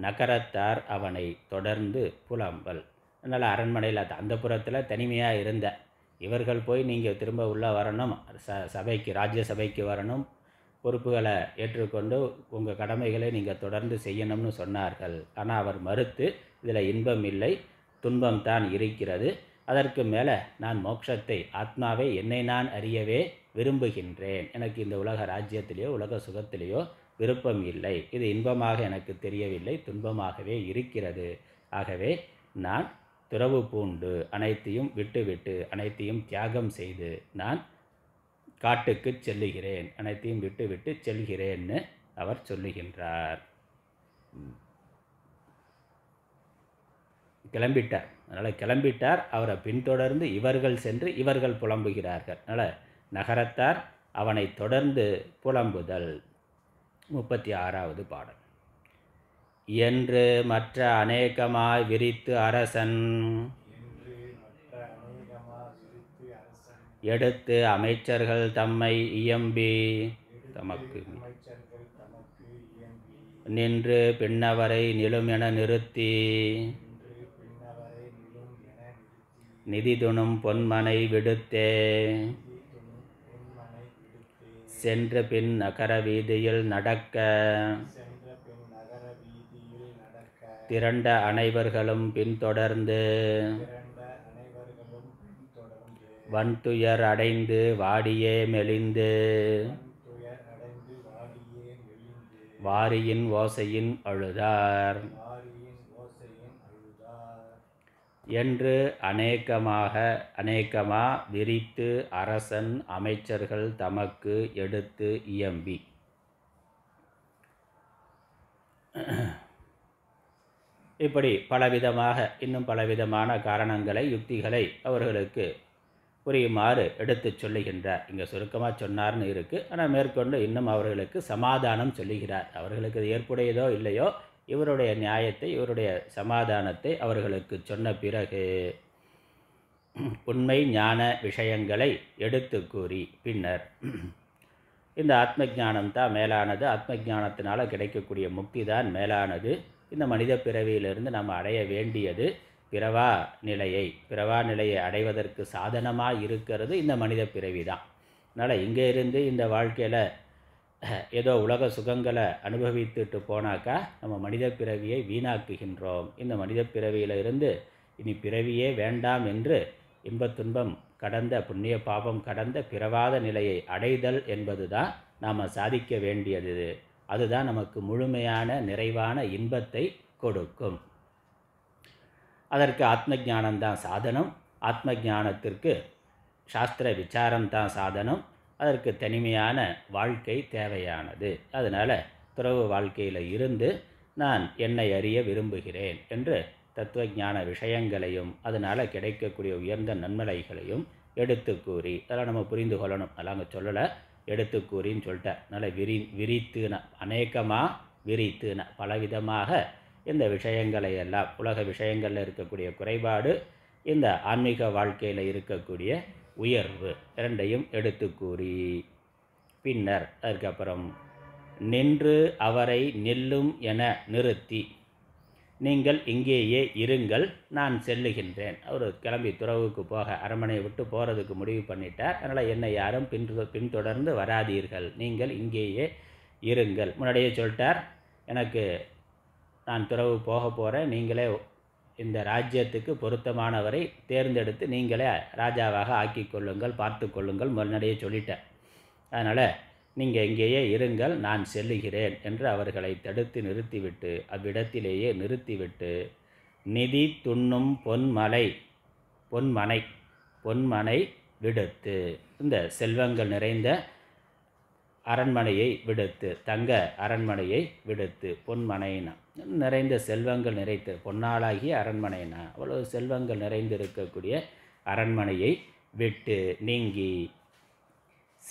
நகரத்தார் அவனை தொடர்ந்து புலம்பல் அதனால் அரண்மனையில் அந்த புறத்தில் தனிமையாக இருந்த இவர்கள் போய் நீங்கள் திரும்ப உள்ளே வரணும் ச சபைக்கு ராஜ்யசபைக்கு வரணும் பொறுப்புகளை ஏற்றுக்கொண்டு உங்கள் கடமைகளை நீங்கள் தொடர்ந்து செய்யணும்னு சொன்னார்கள் ஆனால் அவர் மறுத்து இதில் இன்பம் இல்லை துன்பம் தான் இருக்கிறது அதற்கு மேலே நான் மோட்சத்தை ஆத்மாவை என்னை நான் அறியவே விரும்புகின்றேன் எனக்கு இந்த உலக ராஜ்யத்திலேயோ உலக சுகத்திலேயோ விருப்பம் இல்லை இது இன்பமாக எனக்கு தெரியவில்லை துன்பமாகவே இருக்கிறது ஆகவே நான் துறவு பூண்டு அனைத்தையும் விட்டுவிட்டு அனைத்தையும் தியாகம் செய்து நான் காட்டுக்கு செல்லுகிறேன் அனைத்தையும் விட்டுவிட்டு செல்கிறேன்னு அவர் சொல்லுகின்றார் கிளம்பிட்டார் அதனால் கிளம்பிட்டார் அவரை பின்தொடர்ந்து இவர்கள் சென்று இவர்கள் புலம்புகிறார்கள் அதனால் நகரத்தார் அவனை தொடர்ந்து புலம்புதல் முப்பத்தி ஆறாவது பாடல் என்று மற்ற அநேகமாய் விரித்து அரசன் எடுத்து அமைச்சர்கள் தம்மை இயம்பி தமக்கு நின்று பின்னவரை நிலும் என நிறுத்தி நிதிதுணும் பொன்மனை விடுத்தே சென்ற பின் நகர வீதியில் நடக்க திரண்ட அனைவர்களும் பின்தொடர்ந்து வன்துயர் அடைந்து வாடியே மெலிந்து வாரியின் ஓசையின் அழுதார் என்று அநேகமாக அநேகமா விரித்து அரசன் அமைச்சர்கள் தமக்கு எடுத்து இயம்பி இப்படி பலவிதமாக இன்னும் பலவிதமான காரணங்களை யுக்திகளை அவர்களுக்கு புரியுமாறு எடுத்து சொல்லுகின்றார் இங்கே சுருக்கமாக சொன்னார்னு இருக்குது ஆனால் மேற்கொண்டு இன்னும் அவர்களுக்கு சமாதானம் சொல்லுகிறார் அவர்களுக்கு ஏற்புடையதோ இல்லையோ இவருடைய நியாயத்தை இவருடைய சமாதானத்தை அவர்களுக்கு சொன்ன பிறகு உண்மை ஞான விஷயங்களை எடுத்து கூறி பின்னர் இந்த ஆத்ம ஜானம்தான் தான் மேலானது ஆத்ம ஜானத்தினால் கிடைக்கக்கூடிய முக்தி தான் மேலானது இந்த மனித பிறவியிலிருந்து நாம் அடைய வேண்டியது பிறவா நிலையை பிறவா நிலையை அடைவதற்கு சாதனமாக இருக்கிறது இந்த மனித பிறவி தான் அதனால் இங்கே இருந்து இந்த வாழ்க்கையில் ஏதோ உலக சுகங்களை அனுபவித்துட்டு போனாக்கா நம்ம மனித பிறவியை வீணாக்குகின்றோம் இந்த மனித பிறவியில் இருந்து இனி பிறவியே வேண்டாம் என்று இன்பத் துன்பம் கடந்த புண்ணிய பாபம் கடந்த பிறவாத நிலையை அடைதல் என்பது தான் நாம் சாதிக்க வேண்டியது அதுதான் நமக்கு முழுமையான நிறைவான இன்பத்தை கொடுக்கும் அதற்கு ஆத்ம ஜானந்தான் சாதனம் ஆத்ம ஞானத்திற்கு சாஸ்திர விசாரம்தான் சாதனம் அதற்கு தனிமையான வாழ்க்கை தேவையானது அதனால் துறவு வாழ்க்கையில் இருந்து நான் என்னை அறிய விரும்புகிறேன் என்று தத்துவஞான விஷயங்களையும் அதனால் கிடைக்கக்கூடிய உயர்ந்த நன்மலைகளையும் எடுத்து கூறி அதெல்லாம் நம்ம புரிந்து கொள்ளணும் அதெல்லாம் அங்கே சொல்லலை எடுத்து கூறின்னு சொல்லிட்டேன் அதனால் விரி விரித்துன அநேகமாக விரித்துன பலவிதமாக இந்த விஷயங்களை எல்லாம் உலக விஷயங்களில் இருக்கக்கூடிய குறைபாடு இந்த ஆன்மீக வாழ்க்கையில் இருக்கக்கூடிய உயர்வு இரண்டையும் எடுத்து கூறி பின்னர் அதுக்கப்புறம் நின்று அவரை நெல்லும் என நிறுத்தி நீங்கள் இங்கேயே இருங்கள் நான் செல்லுகின்றேன் அவர் கிளம்பி துறவுக்கு போக அரண்மனையை விட்டு போகிறதுக்கு முடிவு பண்ணிட்டார் அதனால் என்னை யாரும் பின் பின்தொடர்ந்து வராதீர்கள் நீங்கள் இங்கேயே இருங்கள் முன்னாடியே சொல்லிட்டார் எனக்கு நான் துறவு போக போகிறேன் நீங்களே இந்த ராஜ்யத்துக்கு பொருத்தமானவரை தேர்ந்தெடுத்து நீங்களே ராஜாவாக ஆக்கி கொள்ளுங்கள் பார்த்து கொள்ளுங்கள் முன்னடையே சொல்லிட்டேன் அதனால் நீங்கள் இங்கேயே இருங்கள் நான் செல்லுகிறேன் என்று அவர்களை தடுத்து நிறுத்திவிட்டு அவ்விடத்திலேயே நிறுத்திவிட்டு நிதி துண்ணும் பொன்மலை பொன்மனை பொன்மனை விடுத்து இந்த செல்வங்கள் நிறைந்த அரண்மனையை விடுத்து தங்க அரண்மனையை விடுத்து பொன்மனைனா நிறைந்த செல்வங்கள் நிறைத்த பொன்னாளாகிய அரண்மனைனா அவ்வளவு செல்வங்கள் நிறைந்திருக்கக்கூடிய அரண்மனையை விட்டு நீங்கி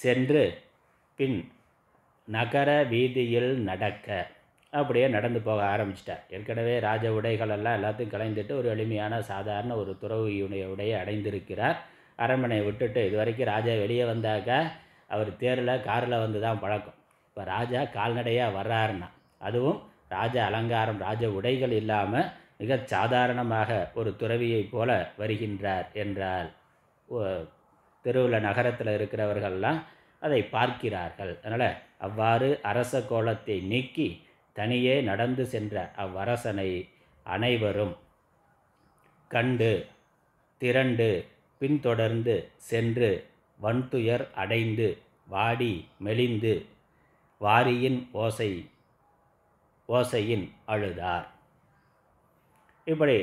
சென்று பின் நகர வீதியில் நடக்க அப்படியே நடந்து போக ஆரம்பிச்சிட்டார் ஏற்கனவே ராஜ உடைகள் எல்லாம் எல்லாத்தையும் கலைந்துட்டு ஒரு எளிமையான சாதாரண ஒரு துறவு உடைய அடைந்திருக்கிறார் அரண்மனையை விட்டுட்டு இது வரைக்கும் ராஜா வெளியே வந்தாக்க அவர் தேரில் காரில் வந்து தான் பழக்கம் இப்போ ராஜா கால்நடையாக வர்றாருன்னா அதுவும் ராஜ அலங்காரம் ராஜ உடைகள் இல்லாமல் மிகச் சாதாரணமாக ஒரு துறவியைப் போல வருகின்றார் என்றால் தெருவில் நகரத்தில் இருக்கிறவர்கள்லாம் அதை பார்க்கிறார்கள் அதனால் அவ்வாறு அரச கோலத்தை நீக்கி தனியே நடந்து சென்ற அவ்வரசனை அனைவரும் கண்டு திரண்டு பின்தொடர்ந்து சென்று வன்துயர் அடைந்து வாடி மெலிந்து வாரியின் ஓசை ஓசையின் அழுதார் இப்படி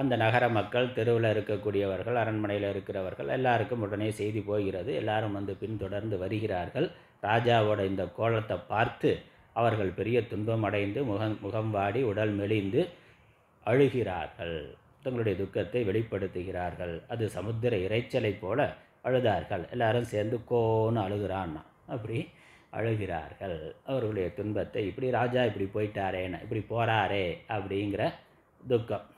அந்த நகர மக்கள் தெருவில் இருக்கக்கூடியவர்கள் அரண்மனையில் இருக்கிறவர்கள் எல்லாருக்கும் உடனே செய்தி போகிறது எல்லாரும் வந்து பின்தொடர்ந்து வருகிறார்கள் ராஜாவோட இந்த கோலத்தை பார்த்து அவர்கள் பெரிய துன்பம் அடைந்து முகம் முகம் வாடி உடல் மெலிந்து அழுகிறார்கள் தங்களுடைய துக்கத்தை வெளிப்படுத்துகிறார்கள் அது சமுத்திர இறைச்சலை போல அழுதார்கள் எல்லாரும் சேர்ந்து கோன்னு அழுகிறான்னா அப்படி அழுகிறார்கள் அவர்களுடைய துன்பத்தை இப்படி ராஜா இப்படி போயிட்டாரேன்னு இப்படி போகிறாரே அப்படிங்கிற துக்கம்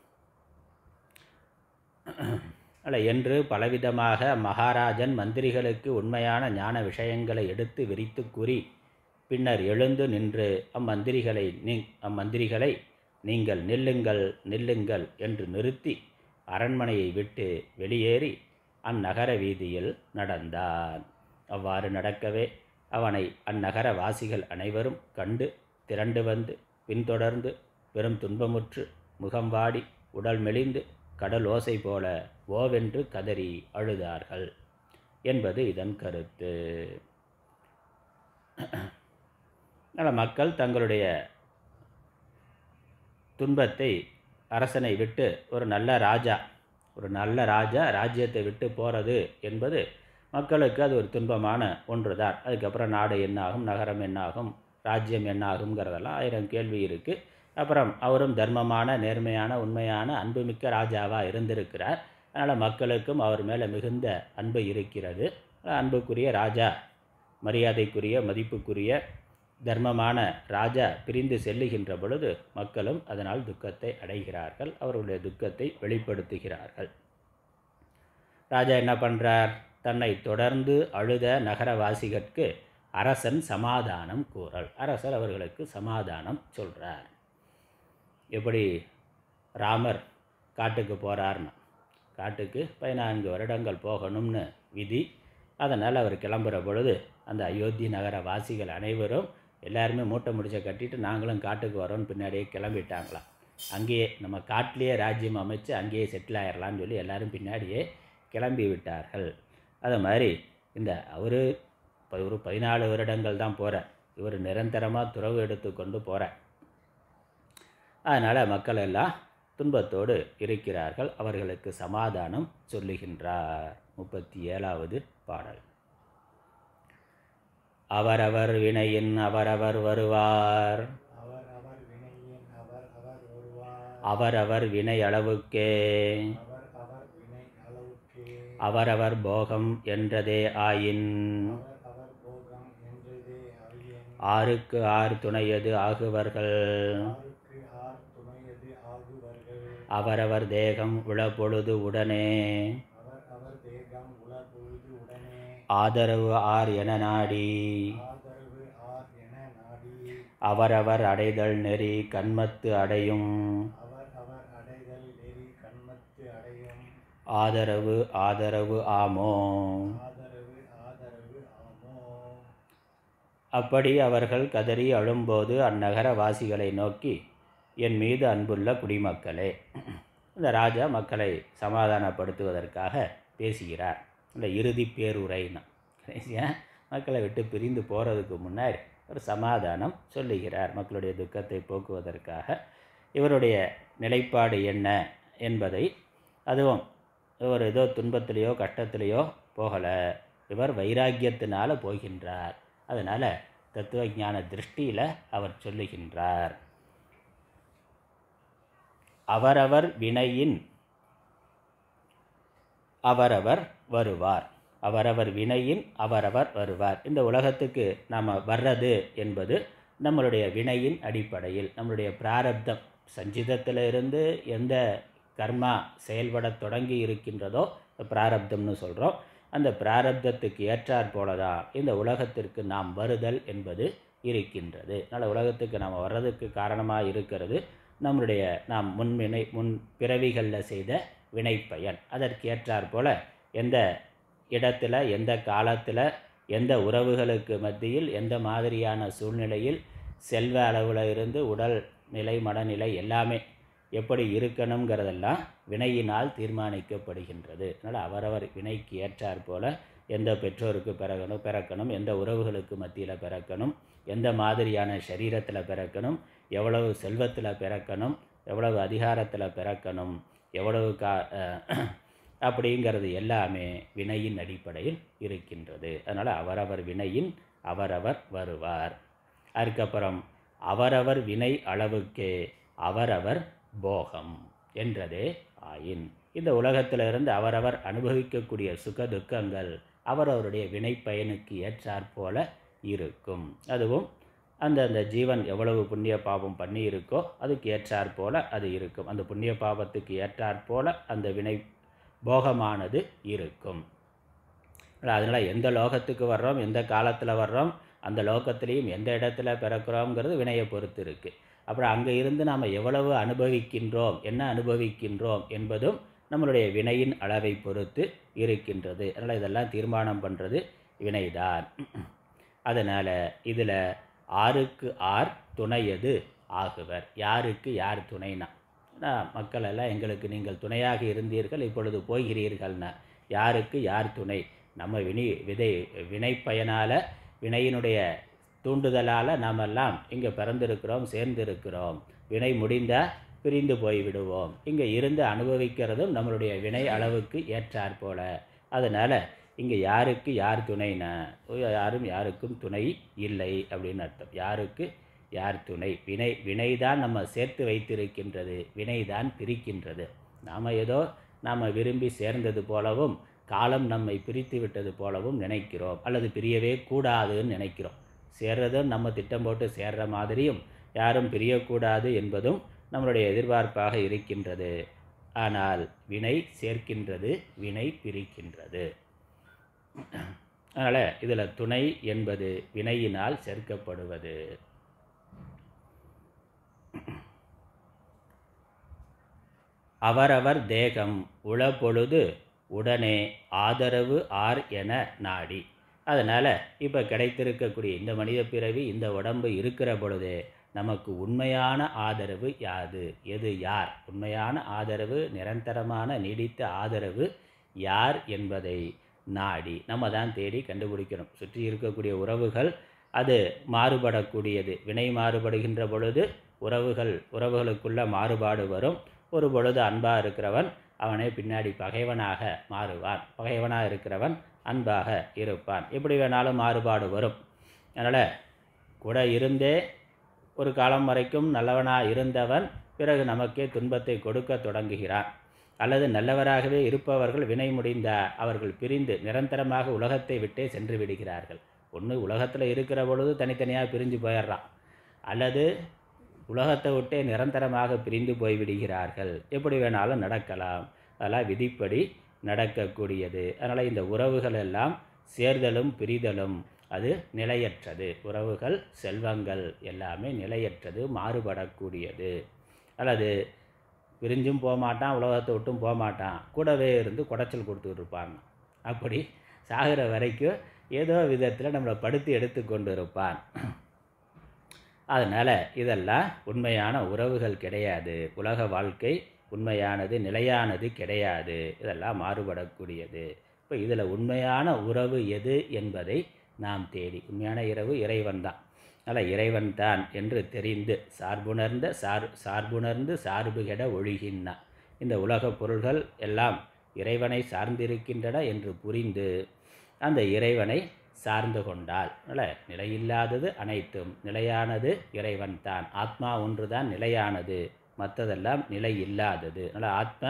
அல்ல என்று பலவிதமாக மகாராஜன் மந்திரிகளுக்கு உண்மையான ஞான விஷயங்களை எடுத்து விரித்து கூறி பின்னர் எழுந்து நின்று அம்மந்திரிகளை நீ அம்மந்திரிகளை நீங்கள் நில்லுங்கள் நில்லுங்கள் என்று நிறுத்தி அரண்மனையை விட்டு வெளியேறி அந்நகர வீதியில் நடந்தான் அவ்வாறு நடக்கவே அவனை அந்நகர வாசிகள் அனைவரும் கண்டு திரண்டு வந்து பின்தொடர்ந்து பெரும் துன்பமுற்று முகம் வாடி உடல் மெலிந்து கடல் ஓசை போல ஓவென்று கதறி அழுதார்கள் என்பது இதன் கருத்து அதனால் மக்கள் தங்களுடைய துன்பத்தை அரசனை விட்டு ஒரு நல்ல ராஜா ஒரு நல்ல ராஜா ராஜ்யத்தை விட்டு போகிறது என்பது மக்களுக்கு அது ஒரு துன்பமான ஒன்று தான் அதுக்கப்புறம் நாடு என்னாகும் நகரம் என்னாகும் ராஜ்யம் என்னாகுங்கிறதெல்லாம் ஆயிரம் கேள்வி இருக்குது அப்புறம் அவரும் தர்மமான நேர்மையான உண்மையான அன்புமிக்க ராஜாவாக இருந்திருக்கிறார் அதனால் மக்களுக்கும் அவர் மேலே மிகுந்த அன்பு இருக்கிறது அன்புக்குரிய ராஜா மரியாதைக்குரிய மதிப்புக்குரிய தர்மமான ராஜா பிரிந்து செல்லுகின்ற பொழுது மக்களும் அதனால் துக்கத்தை அடைகிறார்கள் அவருடைய துக்கத்தை வெளிப்படுத்துகிறார்கள் ராஜா என்ன பண்ணுறார் தன்னை தொடர்ந்து அழுத நகரவாசிகற்கு அரசன் சமாதானம் கூறல் அரசர் அவர்களுக்கு சமாதானம் சொல்கிறார் எப்படி ராமர் காட்டுக்கு போகிறார்னு காட்டுக்கு பதினான்கு வருடங்கள் போகணும்னு விதி அதனால் அவர் கிளம்புற பொழுது அந்த அயோத்தி நகர வாசிகள் அனைவரும் எல்லாருமே மூட்டை முடிச்ச கட்டிட்டு நாங்களும் காட்டுக்கு வரோன்னு பின்னாடியே கிளம்பிட்டாங்களாம் அங்கேயே நம்ம காட்டிலேயே ராஜ்யம் அமைச்சு அங்கேயே செட்டில் ஆயிடலாம்னு சொல்லி எல்லோரும் பின்னாடியே கிளம்பி விட்டார்கள் அதை மாதிரி இந்த அவர் ஒரு பதினாலு வருடங்கள் தான் போகிறார் இவர் நிரந்தரமாக துறவு எடுத்துக்கொண்டு போகிறார் அதனால் மக்கள் எல்லாம் துன்பத்தோடு இருக்கிறார்கள் அவர்களுக்கு சமாதானம் சொல்லுகின்றார் முப்பத்தி ஏழாவது பாடல் அவரவர் வினையின் அவரவர் வருவார் அவரவர் வினை அளவுக்கே அவரவர் போகம் என்றதே ஆயின் ஆறுக்கு ஆர் துணையது ஆகுவர்கள் அவரவர் தேகம் உளப்பொழுது உடனே ஆதரவு ஆர் என நாடி அவரவர் அடைதல் நெறி கண்மத்து அடையும் ஆதரவு ஆதரவு ஆமோ அப்படி அவர்கள் கதறி அழும்போது அந்நகர வாசிகளை நோக்கி என் மீது அன்புள்ள குடிமக்களே இந்த ராஜா மக்களை சமாதானப்படுத்துவதற்காக பேசுகிறார் இந்த இறுதி பேருரைன்னா மக்களை விட்டு பிரிந்து போகிறதுக்கு முன்னாடி ஒரு சமாதானம் சொல்லுகிறார் மக்களுடைய துக்கத்தை போக்குவதற்காக இவருடைய நிலைப்பாடு என்ன என்பதை அதுவும் ஒரு ஏதோ துன்பத்திலேயோ கஷ்டத்திலேயோ போகலை இவர் வைராக்கியத்தினால் போகின்றார் அதனால் தத்துவ ஞான திருஷ்டியில் அவர் சொல்லுகின்றார் அவரவர் வினையின் அவரவர் வருவார் அவரவர் வினையின் அவரவர் வருவார் இந்த உலகத்துக்கு நாம் வர்றது என்பது நம்மளுடைய வினையின் அடிப்படையில் நம்மளுடைய பிராரப்தம் சஞ்சிதத்திலிருந்து எந்த கர்மா செயல்பட தொடங்கி இருக்கின்றதோ பிராரப்தம்னு சொல்கிறோம் அந்த பிராரப்தத்துக்கு ஏற்றாற் போல தான் இந்த உலகத்திற்கு நாம் வருதல் என்பது இருக்கின்றது அதனால் உலகத்துக்கு நாம் வர்றதுக்கு காரணமாக இருக்கிறது நம்முடைய நாம் முன்வினை முன் பிறவிகளில் செய்த வினைப்பயன் அதற்கு ஏற்றாற் போல எந்த இடத்துல எந்த காலத்தில் எந்த உறவுகளுக்கு மத்தியில் எந்த மாதிரியான சூழ்நிலையில் செல்வ அளவில் இருந்து உடல் நிலை மனநிலை எல்லாமே எப்படி இருக்கணுங்கிறதெல்லாம் வினையினால் தீர்மானிக்கப்படுகின்றது அதனால் அவரவர் வினைக்கு ஏற்றாற் போல் எந்த பெற்றோருக்கு பிறகணும் பிறக்கணும் எந்த உறவுகளுக்கு மத்தியில் பிறக்கணும் எந்த மாதிரியான சரீரத்தில் பிறக்கணும் எவ்வளவு செல்வத்தில் பிறக்கணும் எவ்வளவு அதிகாரத்தில் பிறக்கணும் எவ்வளவு கா அப்படிங்கிறது எல்லாமே வினையின் அடிப்படையில் இருக்கின்றது அதனால் அவரவர் வினையின் அவரவர் வருவார் அதுக்கப்புறம் அவரவர் வினை அளவுக்கே அவரவர் போகம் என்றதே ஆயின் இந்த உலகத்திலிருந்து அவரவர் அனுபவிக்கக்கூடிய சுக துக்கங்கள் அவரவருடைய வினை பயனுக்கு ஏற்றாற்போல இருக்கும் அதுவும் அந்த அந்த ஜீவன் எவ்வளவு புண்ணிய பாவம் பண்ணி இருக்கோ அதுக்கு ஏற்றாற்போல அது இருக்கும் அந்த புண்ணிய பாவத்துக்கு ஏற்றாற்போல அந்த வினை போகமானது இருக்கும் அதனால் எந்த லோகத்துக்கு வர்றோம் எந்த காலத்தில் வர்றோம் அந்த லோகத்திலையும் எந்த இடத்துல பிறக்கிறோங்கிறது வினையை பொறுத்து இருக்குது அப்புறம் அங்கே இருந்து நாம் எவ்வளவு அனுபவிக்கின்றோம் என்ன அனுபவிக்கின்றோம் என்பதும் நம்மளுடைய வினையின் அளவை பொறுத்து இருக்கின்றது அதனால் இதெல்லாம் தீர்மானம் பண்ணுறது வினைதான் அதனால் இதில் ஆறுக்கு ஆர் துணையது ஆகுவர் யாருக்கு யார் துணைனா மக்கள் எல்லாம் எங்களுக்கு நீங்கள் துணையாக இருந்தீர்கள் இப்பொழுது போகிறீர்கள்னா யாருக்கு யார் துணை நம்ம வினி விதை வினைப்பயனால் வினையினுடைய தூண்டுதலால் நாமெல்லாம் இங்கே பிறந்திருக்கிறோம் சேர்ந்திருக்கிறோம் வினை முடிந்த பிரிந்து போய்விடுவோம் இங்கே இருந்து அனுபவிக்கிறதும் நம்மளுடைய வினை அளவுக்கு ஏற்றார் போல அதனால் இங்கே யாருக்கு யார் துணைனா யாரும் யாருக்கும் துணை இல்லை அப்படின்னு அர்த்தம் யாருக்கு யார் துணை வினை வினைதான் நம்ம சேர்த்து வைத்திருக்கின்றது வினைதான் பிரிக்கின்றது நாம் ஏதோ நாம் விரும்பி சேர்ந்தது போலவும் காலம் நம்மை பிரித்து விட்டது போலவும் நினைக்கிறோம் அல்லது பிரியவே கூடாதுன்னு நினைக்கிறோம் சேர்றதும் நம்ம திட்டம் போட்டு சேர்ற மாதிரியும் யாரும் பிரியக்கூடாது என்பதும் நம்மளுடைய எதிர்பார்ப்பாக இருக்கின்றது ஆனால் வினை சேர்க்கின்றது வினை பிரிக்கின்றது அதனால் இதில் துணை என்பது வினையினால் சேர்க்கப்படுவது அவரவர் தேகம் உளப்பொழுது உடனே ஆதரவு ஆர் என நாடி அதனால் இப்போ கிடைத்திருக்கக்கூடிய இந்த மனித பிறவி இந்த உடம்பு இருக்கிற பொழுது நமக்கு உண்மையான ஆதரவு யாது எது யார் உண்மையான ஆதரவு நிரந்தரமான நீடித்த ஆதரவு யார் என்பதை நாடி நம்ம தான் தேடி கண்டுபிடிக்கணும் சுற்றி இருக்கக்கூடிய உறவுகள் அது மாறுபடக்கூடியது வினை மாறுபடுகின்ற பொழுது உறவுகள் உறவுகளுக்குள்ள மாறுபாடு வரும் ஒரு பொழுது அன்பாக இருக்கிறவன் அவனை பின்னாடி பகைவனாக மாறுவான் பகைவனாக இருக்கிறவன் அன்பாக இருப்பான் எப்படி வேணாலும் மாறுபாடு வரும் அதனால் கூட இருந்தே ஒரு காலம் வரைக்கும் நல்லவனாக இருந்தவன் பிறகு நமக்கே துன்பத்தை கொடுக்க தொடங்குகிறான் அல்லது நல்லவராகவே இருப்பவர்கள் வினை முடிந்த அவர்கள் பிரிந்து நிரந்தரமாக உலகத்தை விட்டே சென்று விடுகிறார்கள் ஒன்று உலகத்தில் இருக்கிற பொழுது தனித்தனியாக பிரிஞ்சு போயிடுறான் அல்லது உலகத்தை விட்டே நிரந்தரமாக பிரிந்து போய்விடுகிறார்கள் எப்படி வேணாலும் நடக்கலாம் அதெல்லாம் விதிப்படி நடக்கக்கூடியது அதனால் இந்த உறவுகள் எல்லாம் சேர்தலும் பிரிதலும் அது நிலையற்றது உறவுகள் செல்வங்கள் எல்லாமே நிலையற்றது மாறுபடக்கூடியது அல்லது பிரிஞ்சும் போகமாட்டான் உலகத்தை விட்டும் போகமாட்டான் கூடவே இருந்து குடைச்சல் கொடுத்துட்டு இருப்பாங்க அப்படி சாகிற வரைக்கும் ஏதோ விதத்தில் நம்மளை படுத்து எடுத்து கொண்டு இருப்பான் அதனால் இதெல்லாம் உண்மையான உறவுகள் கிடையாது உலக வாழ்க்கை உண்மையானது நிலையானது கிடையாது இதெல்லாம் மாறுபடக்கூடியது இப்போ இதில் உண்மையான உறவு எது என்பதை நாம் தேடி உண்மையான இரவு இறைவன் தான் அதனால் இறைவன் தான் என்று தெரிந்து சார்புணர்ந்த சார் சார்புணர்ந்து சார்பு கெட இந்த உலகப் பொருள்கள் எல்லாம் இறைவனை சார்ந்திருக்கின்றன என்று புரிந்து அந்த இறைவனை சார்ந்து கொண்டால் அல்ல நிலையில்லாதது அனைத்தும் நிலையானது இறைவன் தான் ஆத்மா ஒன்று தான் நிலையானது மற்றதெல்லாம் நிலை இல்லாதது அதனால் ஆத்ம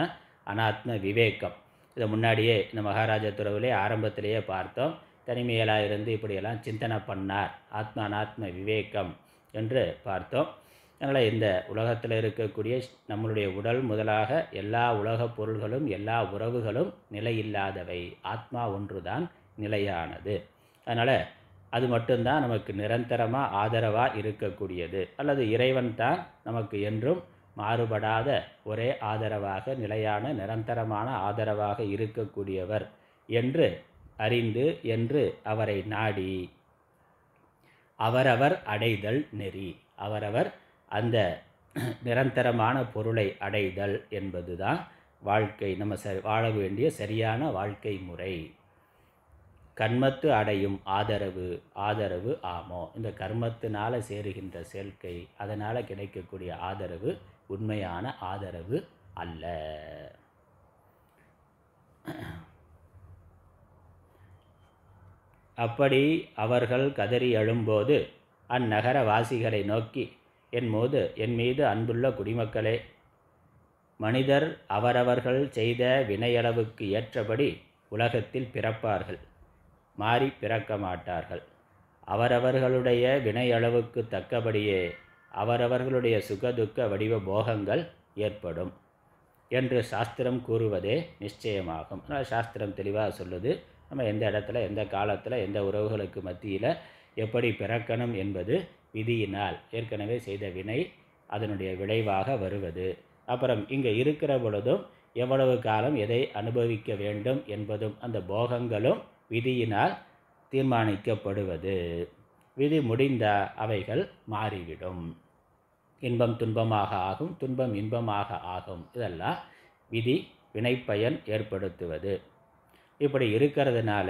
அனாத்ம விவேகம் இதை முன்னாடியே இந்த மகாராஜா துறவுலே ஆரம்பத்திலேயே பார்த்தோம் தனிமையலாக இருந்து இப்படியெல்லாம் சிந்தனை பண்ணார் ஆத்ம அனாத்ம விவேகம் என்று பார்த்தோம் அதனால் இந்த உலகத்தில் இருக்கக்கூடிய நம்மளுடைய உடல் முதலாக எல்லா உலகப் பொருள்களும் எல்லா உறவுகளும் நிலையில்லாதவை ஆத்மா ஒன்று தான் நிலையானது அதனால் அது மட்டும்தான் நமக்கு நிரந்தரமாக ஆதரவாக இருக்கக்கூடியது அல்லது இறைவன் தான் நமக்கு என்றும் மாறுபடாத ஒரே ஆதரவாக நிலையான நிரந்தரமான ஆதரவாக இருக்கக்கூடியவர் என்று அறிந்து என்று அவரை நாடி அவரவர் அடைதல் நெறி அவரவர் அந்த நிரந்தரமான பொருளை அடைதல் என்பதுதான் வாழ்க்கை நம்ம ச வாழ வேண்டிய சரியான வாழ்க்கை முறை கர்மத்து அடையும் ஆதரவு ஆதரவு ஆமோ இந்த கர்மத்தினால் சேருகின்ற செயற்கை அதனால் கிடைக்கக்கூடிய ஆதரவு உண்மையான ஆதரவு அல்ல அப்படி அவர்கள் கதறி எழும்போது அந்நகர வாசிகளை நோக்கி என் மோது என் மீது அன்புள்ள குடிமக்களே மனிதர் அவரவர்கள் செய்த வினையளவுக்கு ஏற்றபடி உலகத்தில் பிறப்பார்கள் மாறி பிறக்க மாட்டார்கள் அவரவர்களுடைய வினையளவுக்கு தக்கபடியே அவரவர்களுடைய சுகதுக்க வடிவ போகங்கள் ஏற்படும் என்று சாஸ்திரம் கூறுவதே நிச்சயமாகும் சாஸ்திரம் தெளிவாக சொல்லுது நம்ம எந்த இடத்துல எந்த காலத்தில் எந்த உறவுகளுக்கு மத்தியில் எப்படி பிறக்கணும் என்பது விதியினால் ஏற்கனவே செய்த வினை அதனுடைய விளைவாக வருவது அப்புறம் இங்கே இருக்கிற பொழுதும் எவ்வளவு காலம் எதை அனுபவிக்க வேண்டும் என்பதும் அந்த போகங்களும் விதியினால் தீர்மானிக்கப்படுவது விதி முடிந்த அவைகள் மாறிவிடும் இன்பம் துன்பமாக ஆகும் துன்பம் இன்பமாக ஆகும் இதெல்லாம் விதி வினைப்பயன் ஏற்படுத்துவது இப்படி இருக்கிறதுனால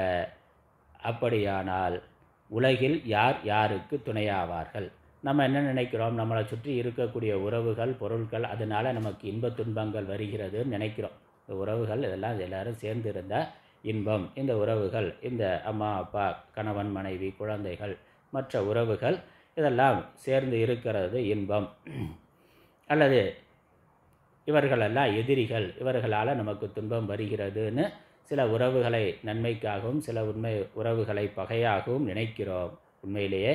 அப்படியானால் உலகில் யார் யாருக்கு துணையாவார்கள் நம்ம என்ன நினைக்கிறோம் நம்மளை சுற்றி இருக்கக்கூடிய உறவுகள் பொருட்கள் அதனால் நமக்கு இன்ப துன்பங்கள் வருகிறதுன்னு நினைக்கிறோம் இந்த உறவுகள் இதெல்லாம் எல்லோரும் சேர்ந்து இன்பம் இந்த உறவுகள் இந்த அம்மா அப்பா கணவன் மனைவி குழந்தைகள் மற்ற உறவுகள் இதெல்லாம் சேர்ந்து இருக்கிறது இன்பம் அல்லது இவர்களெல்லாம் எதிரிகள் இவர்களால் நமக்கு துன்பம் வருகிறதுன்னு சில உறவுகளை நன்மைக்காகவும் சில உண்மை உறவுகளை பகையாகவும் நினைக்கிறோம் உண்மையிலேயே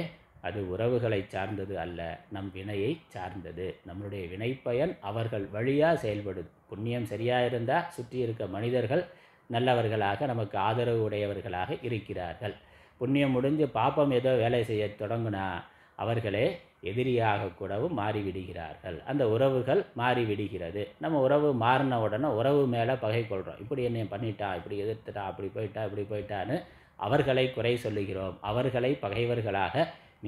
அது உறவுகளை சார்ந்தது அல்ல நம் வினையை சார்ந்தது நம்மளுடைய வினைப்பயன் அவர்கள் வழியாக செயல்படுது புண்ணியம் சரியாக இருந்தால் சுற்றி இருக்க மனிதர்கள் நல்லவர்களாக நமக்கு ஆதரவு உடையவர்களாக இருக்கிறார்கள் புண்ணியம் முடிஞ்சு பாப்பம் ஏதோ வேலை செய்ய தொடங்கினா அவர்களே எதிரியாக கூடவும் மாறிவிடுகிறார்கள் அந்த உறவுகள் மாறிவிடுகிறது நம்ம உறவு மாறின உடனே உறவு மேலே பகை கொள்கிறோம் இப்படி என்ன பண்ணிட்டா இப்படி எதிர்த்துட்டா அப்படி போயிட்டா இப்படி போயிட்டான்னு அவர்களை குறை சொல்லுகிறோம் அவர்களை பகைவர்களாக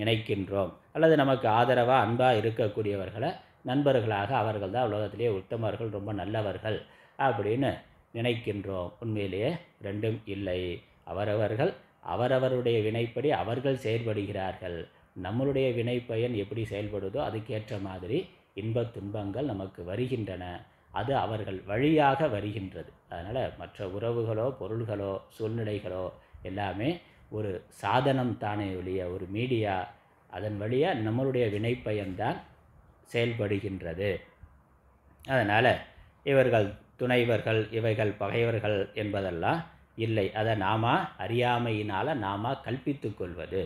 நினைக்கின்றோம் அல்லது நமக்கு ஆதரவாக அன்பாக இருக்கக்கூடியவர்களை நண்பர்களாக அவர்கள் தான் உலகத்திலேயே உத்தமர்கள் ரொம்ப நல்லவர்கள் அப்படின்னு நினைக்கின்றோம் உண்மையிலேயே ரெண்டும் இல்லை அவரவர்கள் அவரவருடைய வினைப்படி அவர்கள் செயற்படுகிறார்கள் நம்மளுடைய வினை பயன் எப்படி செயல்படுதோ அதுக்கேற்ற மாதிரி இன்ப துன்பங்கள் நமக்கு வருகின்றன அது அவர்கள் வழியாக வருகின்றது அதனால் மற்ற உறவுகளோ பொருள்களோ சூழ்நிலைகளோ எல்லாமே ஒரு சாதனம் தானே ஒழிய ஒரு மீடியா அதன் வழியாக நம்மளுடைய வினைப்பயன்தான் செயல்படுகின்றது அதனால் இவர்கள் துணைவர்கள் இவைகள் பகைவர்கள் என்பதெல்லாம் இல்லை அதை நாம அறியாமையினால் நாம கல்பித்து கொள்வது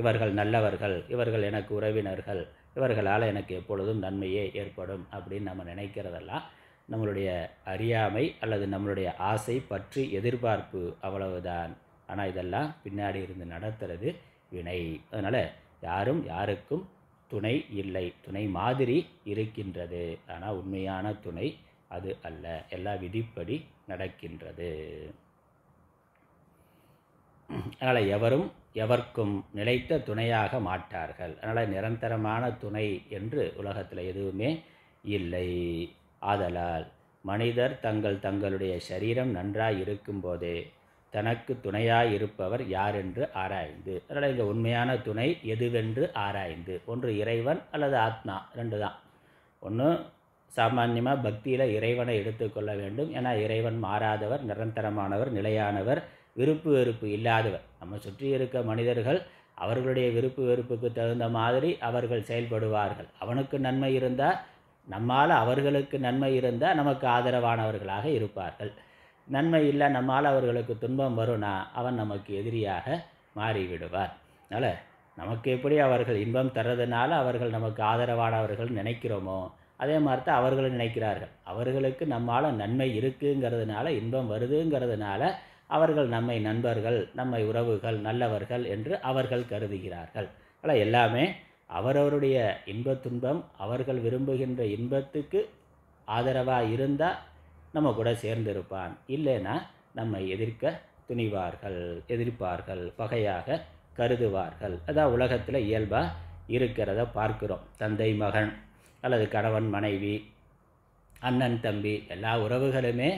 இவர்கள் நல்லவர்கள் இவர்கள் எனக்கு உறவினர்கள் இவர்களால் எனக்கு எப்பொழுதும் நன்மையே ஏற்படும் அப்படின்னு நம்ம நினைக்கிறதெல்லாம் நம்மளுடைய அறியாமை அல்லது நம்மளுடைய ஆசை பற்றி எதிர்பார்ப்பு அவ்வளவுதான் ஆனால் இதெல்லாம் பின்னாடி இருந்து நடத்துறது வினை அதனால் யாரும் யாருக்கும் துணை இல்லை துணை மாதிரி இருக்கின்றது ஆனால் உண்மையான துணை அது அல்ல எல்லா விதிப்படி நடக்கின்றது அதனால் எவரும் எவர்க்கும் நிலைத்த துணையாக மாட்டார்கள் அதனால் நிரந்தரமான துணை என்று உலகத்தில் எதுவுமே இல்லை ஆதலால் மனிதர் தங்கள் தங்களுடைய சரீரம் இருக்கும் போதே தனக்கு துணையாக இருப்பவர் யார் என்று ஆராய்ந்து அதனால் இங்கே உண்மையான துணை எதுவென்று ஆராய்ந்து ஒன்று இறைவன் அல்லது ஆத்மா ரெண்டு தான் ஒன்று சாமான்யமாக பக்தியில் இறைவனை எடுத்துக்கொள்ள வேண்டும் ஏன்னா இறைவன் மாறாதவர் நிரந்தரமானவர் நிலையானவர் விருப்பு வெறுப்பு இல்லாதவர் நம்ம சுற்றி இருக்க மனிதர்கள் அவர்களுடைய விருப்பு வெறுப்புக்கு தகுந்த மாதிரி அவர்கள் செயல்படுவார்கள் அவனுக்கு நன்மை இருந்தால் நம்மால் அவர்களுக்கு நன்மை இருந்தால் நமக்கு ஆதரவானவர்களாக இருப்பார்கள் நன்மை இல்லை நம்மால் அவர்களுக்கு துன்பம் வரும்னா அவன் நமக்கு எதிரியாக மாறிவிடுவார் அதனால் நமக்கு எப்படி அவர்கள் இன்பம் தர்றதுனால அவர்கள் நமக்கு ஆதரவானவர்கள் நினைக்கிறோமோ அதே மாதிரி தான் அவர்களும் நினைக்கிறார்கள் அவர்களுக்கு நம்மால் நன்மை இருக்குங்கிறதுனால இன்பம் வருதுங்கிறதுனால அவர்கள் நம்மை நண்பர்கள் நம்மை உறவுகள் நல்லவர்கள் என்று அவர்கள் கருதுகிறார்கள் ஆனால் எல்லாமே அவரவருடைய இன்பத் துன்பம் அவர்கள் விரும்புகின்ற இன்பத்துக்கு ஆதரவாக இருந்தால் நம்ம கூட சேர்ந்திருப்பான் இல்லைன்னா நம்மை எதிர்க்க துணிவார்கள் எதிர்ப்பார்கள் பகையாக கருதுவார்கள் அதான் உலகத்தில் இயல்பாக இருக்கிறத பார்க்கிறோம் தந்தை மகன் அல்லது கணவன் மனைவி அண்ணன் தம்பி எல்லா உறவுகளுமே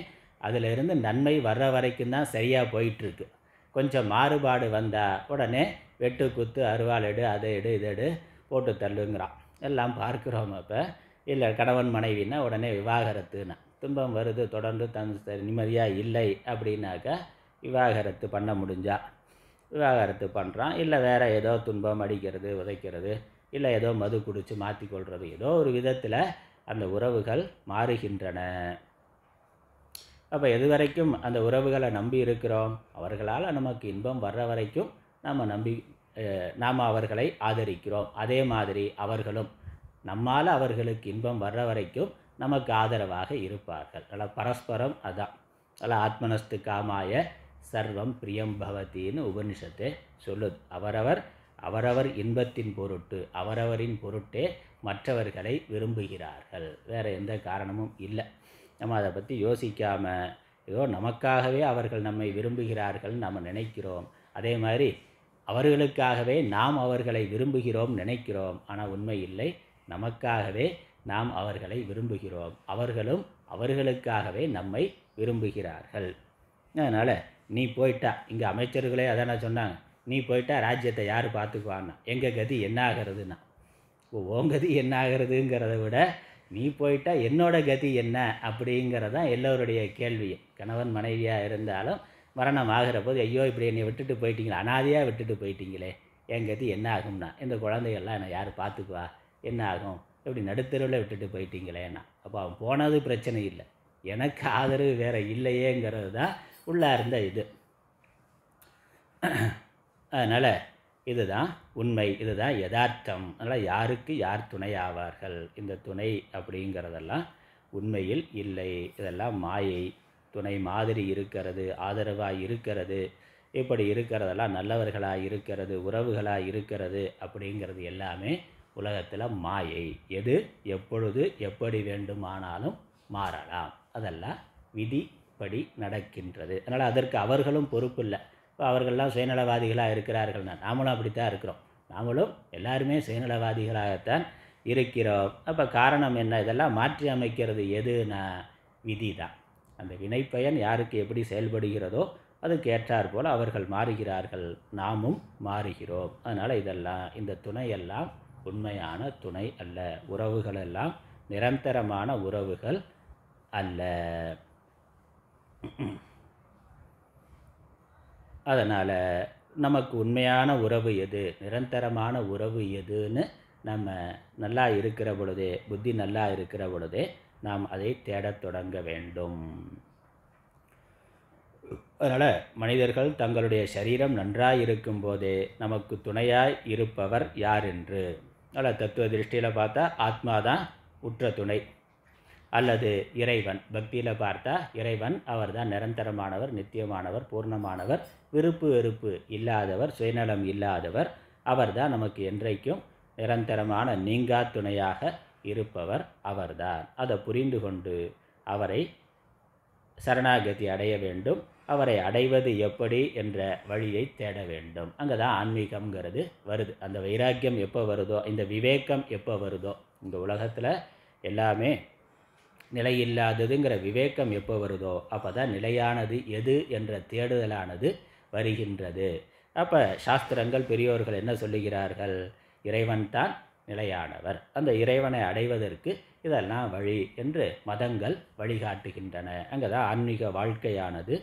அதிலிருந்து நன்மை வர்ற வரைக்கும் தான் சரியாக போயிட்டுருக்கு கொஞ்சம் மாறுபாடு வந்தால் உடனே வெட்டு குத்து அருவாள் எடு அதை எடு இதை எடு போட்டு தள்ளுங்கிறான் எல்லாம் பார்க்குறோம் அப்போ இல்லை கணவன் மனைவின்னா உடனே விவாகரத்துன்னா துன்பம் வருது தொடர்ந்து தன் நிம்மதியாக இல்லை அப்படின்னாக்கா விவாகரத்து பண்ண முடிஞ்சா விவாகரத்து பண்ணுறான் இல்லை வேறு ஏதோ துன்பம் அடிக்கிறது உதைக்கிறது இல்லை ஏதோ மது குடித்து மாற்றிக்கொள்வது ஏதோ ஒரு விதத்தில் அந்த உறவுகள் மாறுகின்றன அப்போ எது வரைக்கும் அந்த உறவுகளை நம்பி இருக்கிறோம் அவர்களால் நமக்கு இன்பம் வர்ற வரைக்கும் நாம் நம்பி நாம் அவர்களை ஆதரிக்கிறோம் அதே மாதிரி அவர்களும் நம்மால் அவர்களுக்கு இன்பம் வர்ற வரைக்கும் நமக்கு ஆதரவாக இருப்பார்கள் அதில் பரஸ்பரம் அதான் அதில் ஆத்மனஸ்து காமாய சர்வம் பிரியம் பவத்தின்னு உபனிஷத்தை சொல்லுது அவரவர் அவரவர் இன்பத்தின் பொருட்டு அவரவரின் பொருட்டே மற்றவர்களை விரும்புகிறார்கள் வேறு எந்த காரணமும் இல்லை நம்ம அதை பற்றி யோசிக்காமல் ஏதோ நமக்காகவே அவர்கள் நம்மை விரும்புகிறார்கள் நம்ம நினைக்கிறோம் அதே மாதிரி அவர்களுக்காகவே நாம் அவர்களை விரும்புகிறோம் நினைக்கிறோம் ஆனால் உண்மை இல்லை நமக்காகவே நாம் அவர்களை விரும்புகிறோம் அவர்களும் அவர்களுக்காகவே நம்மை விரும்புகிறார்கள் அதனால் நீ போயிட்டா இங்கே அமைச்சர்களே அதானே சொன்னாங்க நீ போயிட்டா ராஜ்யத்தை யார் பார்த்துக்குவான்னா எங்கள் கதி என்ன ஆகிறதுனா உன் கதி என்ன ஆகிறதுங்கிறத விட நீ போயிட்டால் என்னோட கதி என்ன அப்படிங்கிறதான் எல்லோருடைய கேள்வியும் கணவன் மனைவியாக இருந்தாலும் மரணம் ஆகிற போது ஐயோ இப்படி என்னை விட்டுட்டு போயிட்டீங்களே அனாதையாக விட்டுட்டு போயிட்டீங்களே என் கதி என்ன ஆகும்னா இந்த குழந்தைகள்லாம் என்னை யார் பார்த்துக்குவா என்ன ஆகும் இப்படி நடுத்தருவில் விட்டுட்டு போயிட்டீங்களேன்னா அப்போ அவன் போனது பிரச்சனை இல்லை எனக்கு ஆதரவு வேறு இல்லையேங்கிறது தான் உள்ளார் இருந்த இது அதனால் இதுதான் உண்மை இதுதான் யதார்த்தம் அதனால் யாருக்கு யார் துணை ஆவார்கள் இந்த துணை அப்படிங்கிறதெல்லாம் உண்மையில் இல்லை இதெல்லாம் மாயை துணை மாதிரி இருக்கிறது ஆதரவாக இருக்கிறது இப்படி இருக்கிறதெல்லாம் நல்லவர்களாக இருக்கிறது உறவுகளாக இருக்கிறது அப்படிங்கிறது எல்லாமே உலகத்தில் மாயை எது எப்பொழுது எப்படி வேண்டுமானாலும் மாறலாம் அதெல்லாம் விதிப்படி நடக்கின்றது அதனால் அதற்கு அவர்களும் பொறுப்பு இல்லை இப்போ அவர்கள்லாம் சுயநலவாதிகளாக இருக்கிறார்கள்னா நாமளும் அப்படித்தான் இருக்கிறோம் நாமளும் எல்லாருமே சுயநலவாதிகளாகத்தான் இருக்கிறோம் அப்போ காரணம் என்ன இதெல்லாம் மாற்றி அமைக்கிறது எதுனா விதி தான் அந்த வினைப்பயன் யாருக்கு எப்படி செயல்படுகிறதோ அதுக்கு போல் அவர்கள் மாறுகிறார்கள் நாமும் மாறுகிறோம் அதனால் இதெல்லாம் இந்த துணையெல்லாம் உண்மையான துணை அல்ல உறவுகளெல்லாம் நிரந்தரமான உறவுகள் அல்ல அதனால் நமக்கு உண்மையான உறவு எது நிரந்தரமான உறவு எதுன்னு நம்ம நல்லா இருக்கிற பொழுதே புத்தி நல்லா இருக்கிற பொழுதே நாம் அதை தேடத் தொடங்க வேண்டும் அதனால் மனிதர்கள் தங்களுடைய சரீரம் நன்றாக இருக்கும் போதே நமக்கு துணையாய் இருப்பவர் யார் என்று அதனால் தத்துவ திருஷ்டியில் பார்த்தா ஆத்மா தான் உற்ற துணை அல்லது இறைவன் பக்தியில் பார்த்தா இறைவன் அவர்தான் நிரந்தரமானவர் நித்தியமானவர் பூர்ணமானவர் விருப்பு வெறுப்பு இல்லாதவர் சுயநலம் இல்லாதவர் அவர்தான் நமக்கு என்றைக்கும் நிரந்தரமான நீங்கா துணையாக இருப்பவர் அவர்தான் அதை புரிந்து கொண்டு அவரை சரணாகதி அடைய வேண்டும் அவரை அடைவது எப்படி என்ற வழியை தேட வேண்டும் அங்கே தான் ஆன்மீகம்ங்கிறது வருது அந்த வைராக்கியம் எப்போ வருதோ இந்த விவேகம் எப்போ வருதோ இந்த உலகத்தில் எல்லாமே நிலையில்லாததுங்கிற விவேகம் எப்போ வருதோ அப்போ தான் நிலையானது எது என்ற தேடுதலானது வருகின்றது அப்போ சாஸ்திரங்கள் பெரியோர்கள் என்ன சொல்லுகிறார்கள் இறைவன் தான் நிலையானவர் அந்த இறைவனை அடைவதற்கு இதெல்லாம் வழி என்று மதங்கள் வழிகாட்டுகின்றன அங்கே தான் ஆன்மீக வாழ்க்கையானது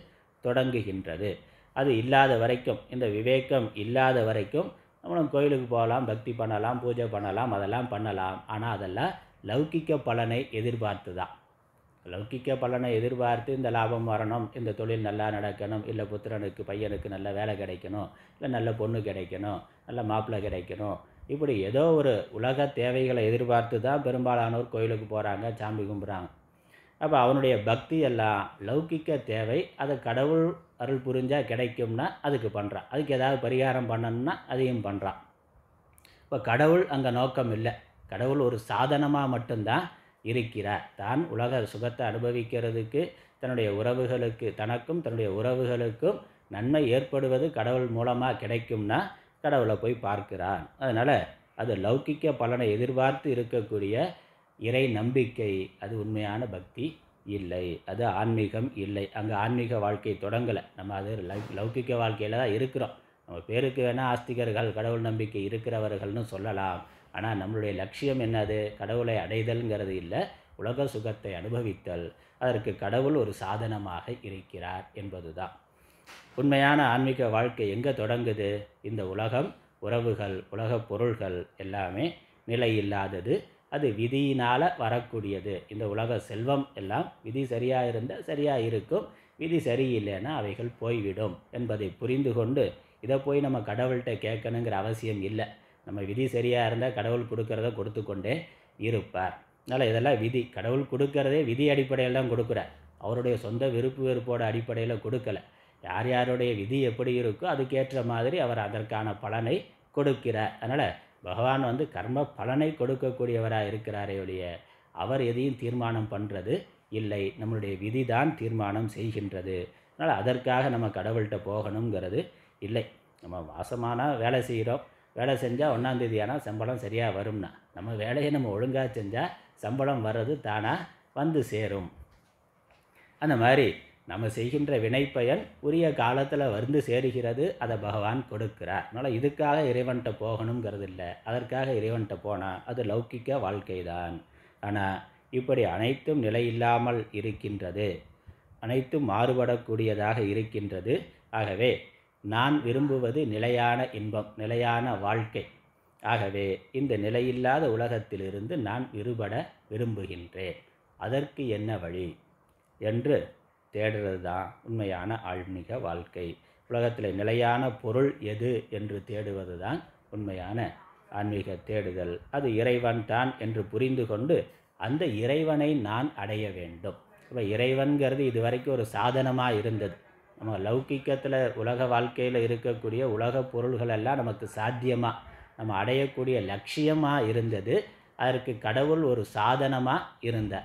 தொடங்குகின்றது அது இல்லாத வரைக்கும் இந்த விவேகம் இல்லாத வரைக்கும் நம்மளும் கோயிலுக்கு போகலாம் பக்தி பண்ணலாம் பூஜை பண்ணலாம் அதெல்லாம் பண்ணலாம் ஆனால் அதெல்லாம் லௌகிக்க பலனை எதிர்பார்த்து தான் லௌக்கிக்க பலனை எதிர்பார்த்து இந்த லாபம் வரணும் இந்த தொழில் நல்லா நடக்கணும் இல்லை புத்திரனுக்கு பையனுக்கு நல்ல வேலை கிடைக்கணும் இல்லை நல்ல பொண்ணு கிடைக்கணும் நல்ல மாப்பிள்ளை கிடைக்கணும் இப்படி ஏதோ ஒரு உலக தேவைகளை எதிர்பார்த்து தான் பெரும்பாலானோர் கோயிலுக்கு போகிறாங்க சாமி கும்பிட்றாங்க அப்போ அவனுடைய பக்தி எல்லாம் லௌக்கிக்க தேவை அதை கடவுள் அருள் புரிஞ்சால் கிடைக்கும்னா அதுக்கு பண்ணுறான் அதுக்கு ஏதாவது பரிகாரம் பண்ணணும்னா அதையும் பண்ணுறான் இப்போ கடவுள் அங்கே நோக்கம் இல்லை கடவுள் ஒரு சாதனமாக மட்டும்தான் இருக்கிறார் தான் உலக சுகத்தை அனுபவிக்கிறதுக்கு தன்னுடைய உறவுகளுக்கு தனக்கும் தன்னுடைய உறவுகளுக்கும் நன்மை ஏற்படுவது கடவுள் மூலமாக கிடைக்கும்னா கடவுளை போய் பார்க்கிறான் அதனால் அது லௌகிக்க பலனை எதிர்பார்த்து இருக்கக்கூடிய இறை நம்பிக்கை அது உண்மையான பக்தி இல்லை அது ஆன்மீகம் இல்லை அங்கே ஆன்மீக வாழ்க்கை தொடங்கலை நம்ம அது லௌக்கிக வாழ்க்கையில் தான் இருக்கிறோம் நம்ம பேருக்கு வேணால் ஆஸ்திகர்கள் கடவுள் நம்பிக்கை இருக்கிறவர்கள்னு சொல்லலாம் ஆனால் நம்மளுடைய லட்சியம் என்னது கடவுளை அடைதல்ங்கிறது இல்லை உலக சுகத்தை அனுபவித்தல் அதற்கு கடவுள் ஒரு சாதனமாக இருக்கிறார் என்பதுதான் உண்மையான ஆன்மீக வாழ்க்கை எங்கே தொடங்குது இந்த உலகம் உறவுகள் உலகப் பொருள்கள் எல்லாமே நிலை இல்லாதது அது விதியினால் வரக்கூடியது இந்த உலக செல்வம் எல்லாம் விதி சரியாக இருந்தால் சரியாக இருக்கும் விதி சரியில்லைன்னா அவைகள் போய்விடும் என்பதை புரிந்து கொண்டு இதை போய் நம்ம கடவுள்கிட்ட கேட்கணுங்கிற அவசியம் இல்லை நம்ம விதி சரியாக இருந்தால் கடவுள் கொடுக்கறத கொடுத்து கொண்டே இருப்பார் அதனால் இதெல்லாம் விதி கடவுள் கொடுக்கறதே விதி அடிப்படையில் தான் கொடுக்குறார் அவருடைய சொந்த விருப்பு வெறுப்போட அடிப்படையில் கொடுக்கலை யார் யாருடைய விதி எப்படி இருக்கோ அதுக்கேற்ற மாதிரி அவர் அதற்கான பலனை கொடுக்கிறார் அதனால் பகவான் வந்து கர்ம பலனை கொடுக்கக்கூடியவராக இருக்கிறாரே ஒழிய அவர் எதையும் தீர்மானம் பண்ணுறது இல்லை நம்மளுடைய விதி தான் தீர்மானம் செய்கின்றது அதனால் அதற்காக நம்ம கடவுள்கிட்ட போகணுங்கிறது இல்லை நம்ம வாசமான வேலை செய்கிறோம் வேலை செஞ்சால் ஒன்றாந்தேதி ஆனால் சம்பளம் சரியாக வரும்னா நம்ம வேலையை நம்ம ஒழுங்காக செஞ்சால் சம்பளம் வர்றது தானாக வந்து சேரும் அந்த மாதிரி நம்ம செய்கின்ற வினைப்பயன் உரிய காலத்தில் வந்து சேருகிறது அதை பகவான் கொடுக்கிறார் அதனால் இதுக்காக இறைவன்கிட்ட போகணுங்கிறது இல்லை அதற்காக இறைவன்கிட்ட போனால் அது லௌக்கிக்க வாழ்க்கை தான் ஆனால் இப்படி அனைத்தும் நிலையில்லாமல் இருக்கின்றது அனைத்தும் மாறுபடக்கூடியதாக இருக்கின்றது ஆகவே நான் விரும்புவது நிலையான இன்பம் நிலையான வாழ்க்கை ஆகவே இந்த நிலையில்லாத உலகத்திலிருந்து நான் விடுபட விரும்புகின்றேன் அதற்கு என்ன வழி என்று தேடுறது தான் உண்மையான ஆன்மீக வாழ்க்கை உலகத்தில் நிலையான பொருள் எது என்று தேடுவது தான் உண்மையான ஆன்மீக தேடுதல் அது இறைவன் தான் என்று புரிந்து கொண்டு அந்த இறைவனை நான் அடைய வேண்டும் இப்போ இறைவன்கிறது இதுவரைக்கும் ஒரு சாதனமாக இருந்தது நம்ம லௌக்கிக்கத்தில் உலக வாழ்க்கையில் இருக்கக்கூடிய உலக பொருள்களெல்லாம் நமக்கு சாத்தியமாக நம்ம அடையக்கூடிய லட்சியமாக இருந்தது அதற்கு கடவுள் ஒரு சாதனமாக இருந்த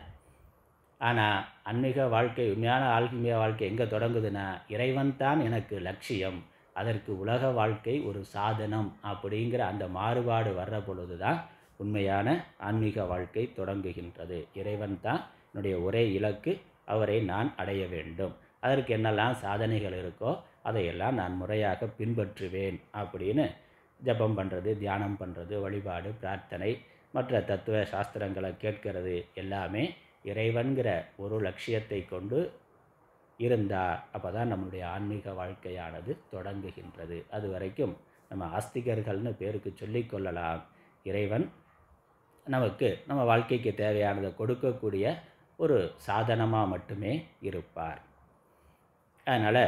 ஆனால் அன்மீக வாழ்க்கை உண்மையான ஆன்மீக வாழ்க்கை எங்கே தொடங்குதுன்னா இறைவன் தான் எனக்கு லட்சியம் அதற்கு உலக வாழ்க்கை ஒரு சாதனம் அப்படிங்கிற அந்த மாறுபாடு வர்ற பொழுது தான் உண்மையான ஆன்மீக வாழ்க்கை தொடங்குகின்றது இறைவன் தான் என்னுடைய ஒரே இலக்கு அவரை நான் அடைய வேண்டும் அதற்கு என்னெல்லாம் சாதனைகள் இருக்கோ அதையெல்லாம் நான் முறையாக பின்பற்றுவேன் அப்படின்னு ஜபம் பண்ணுறது தியானம் பண்ணுறது வழிபாடு பிரார்த்தனை மற்ற தத்துவ சாஸ்திரங்களை கேட்கிறது எல்லாமே இறைவன்கிற ஒரு லட்சியத்தை கொண்டு இருந்தால் அப்போ தான் நம்மளுடைய ஆன்மீக வாழ்க்கையானது தொடங்குகின்றது அது வரைக்கும் நம்ம ஆஸ்திகர்கள்னு பேருக்கு சொல்லிக்கொள்ளலாம் இறைவன் நமக்கு நம்ம வாழ்க்கைக்கு தேவையானதை கொடுக்கக்கூடிய ஒரு சாதனமாக மட்டுமே இருப்பார் அதனால்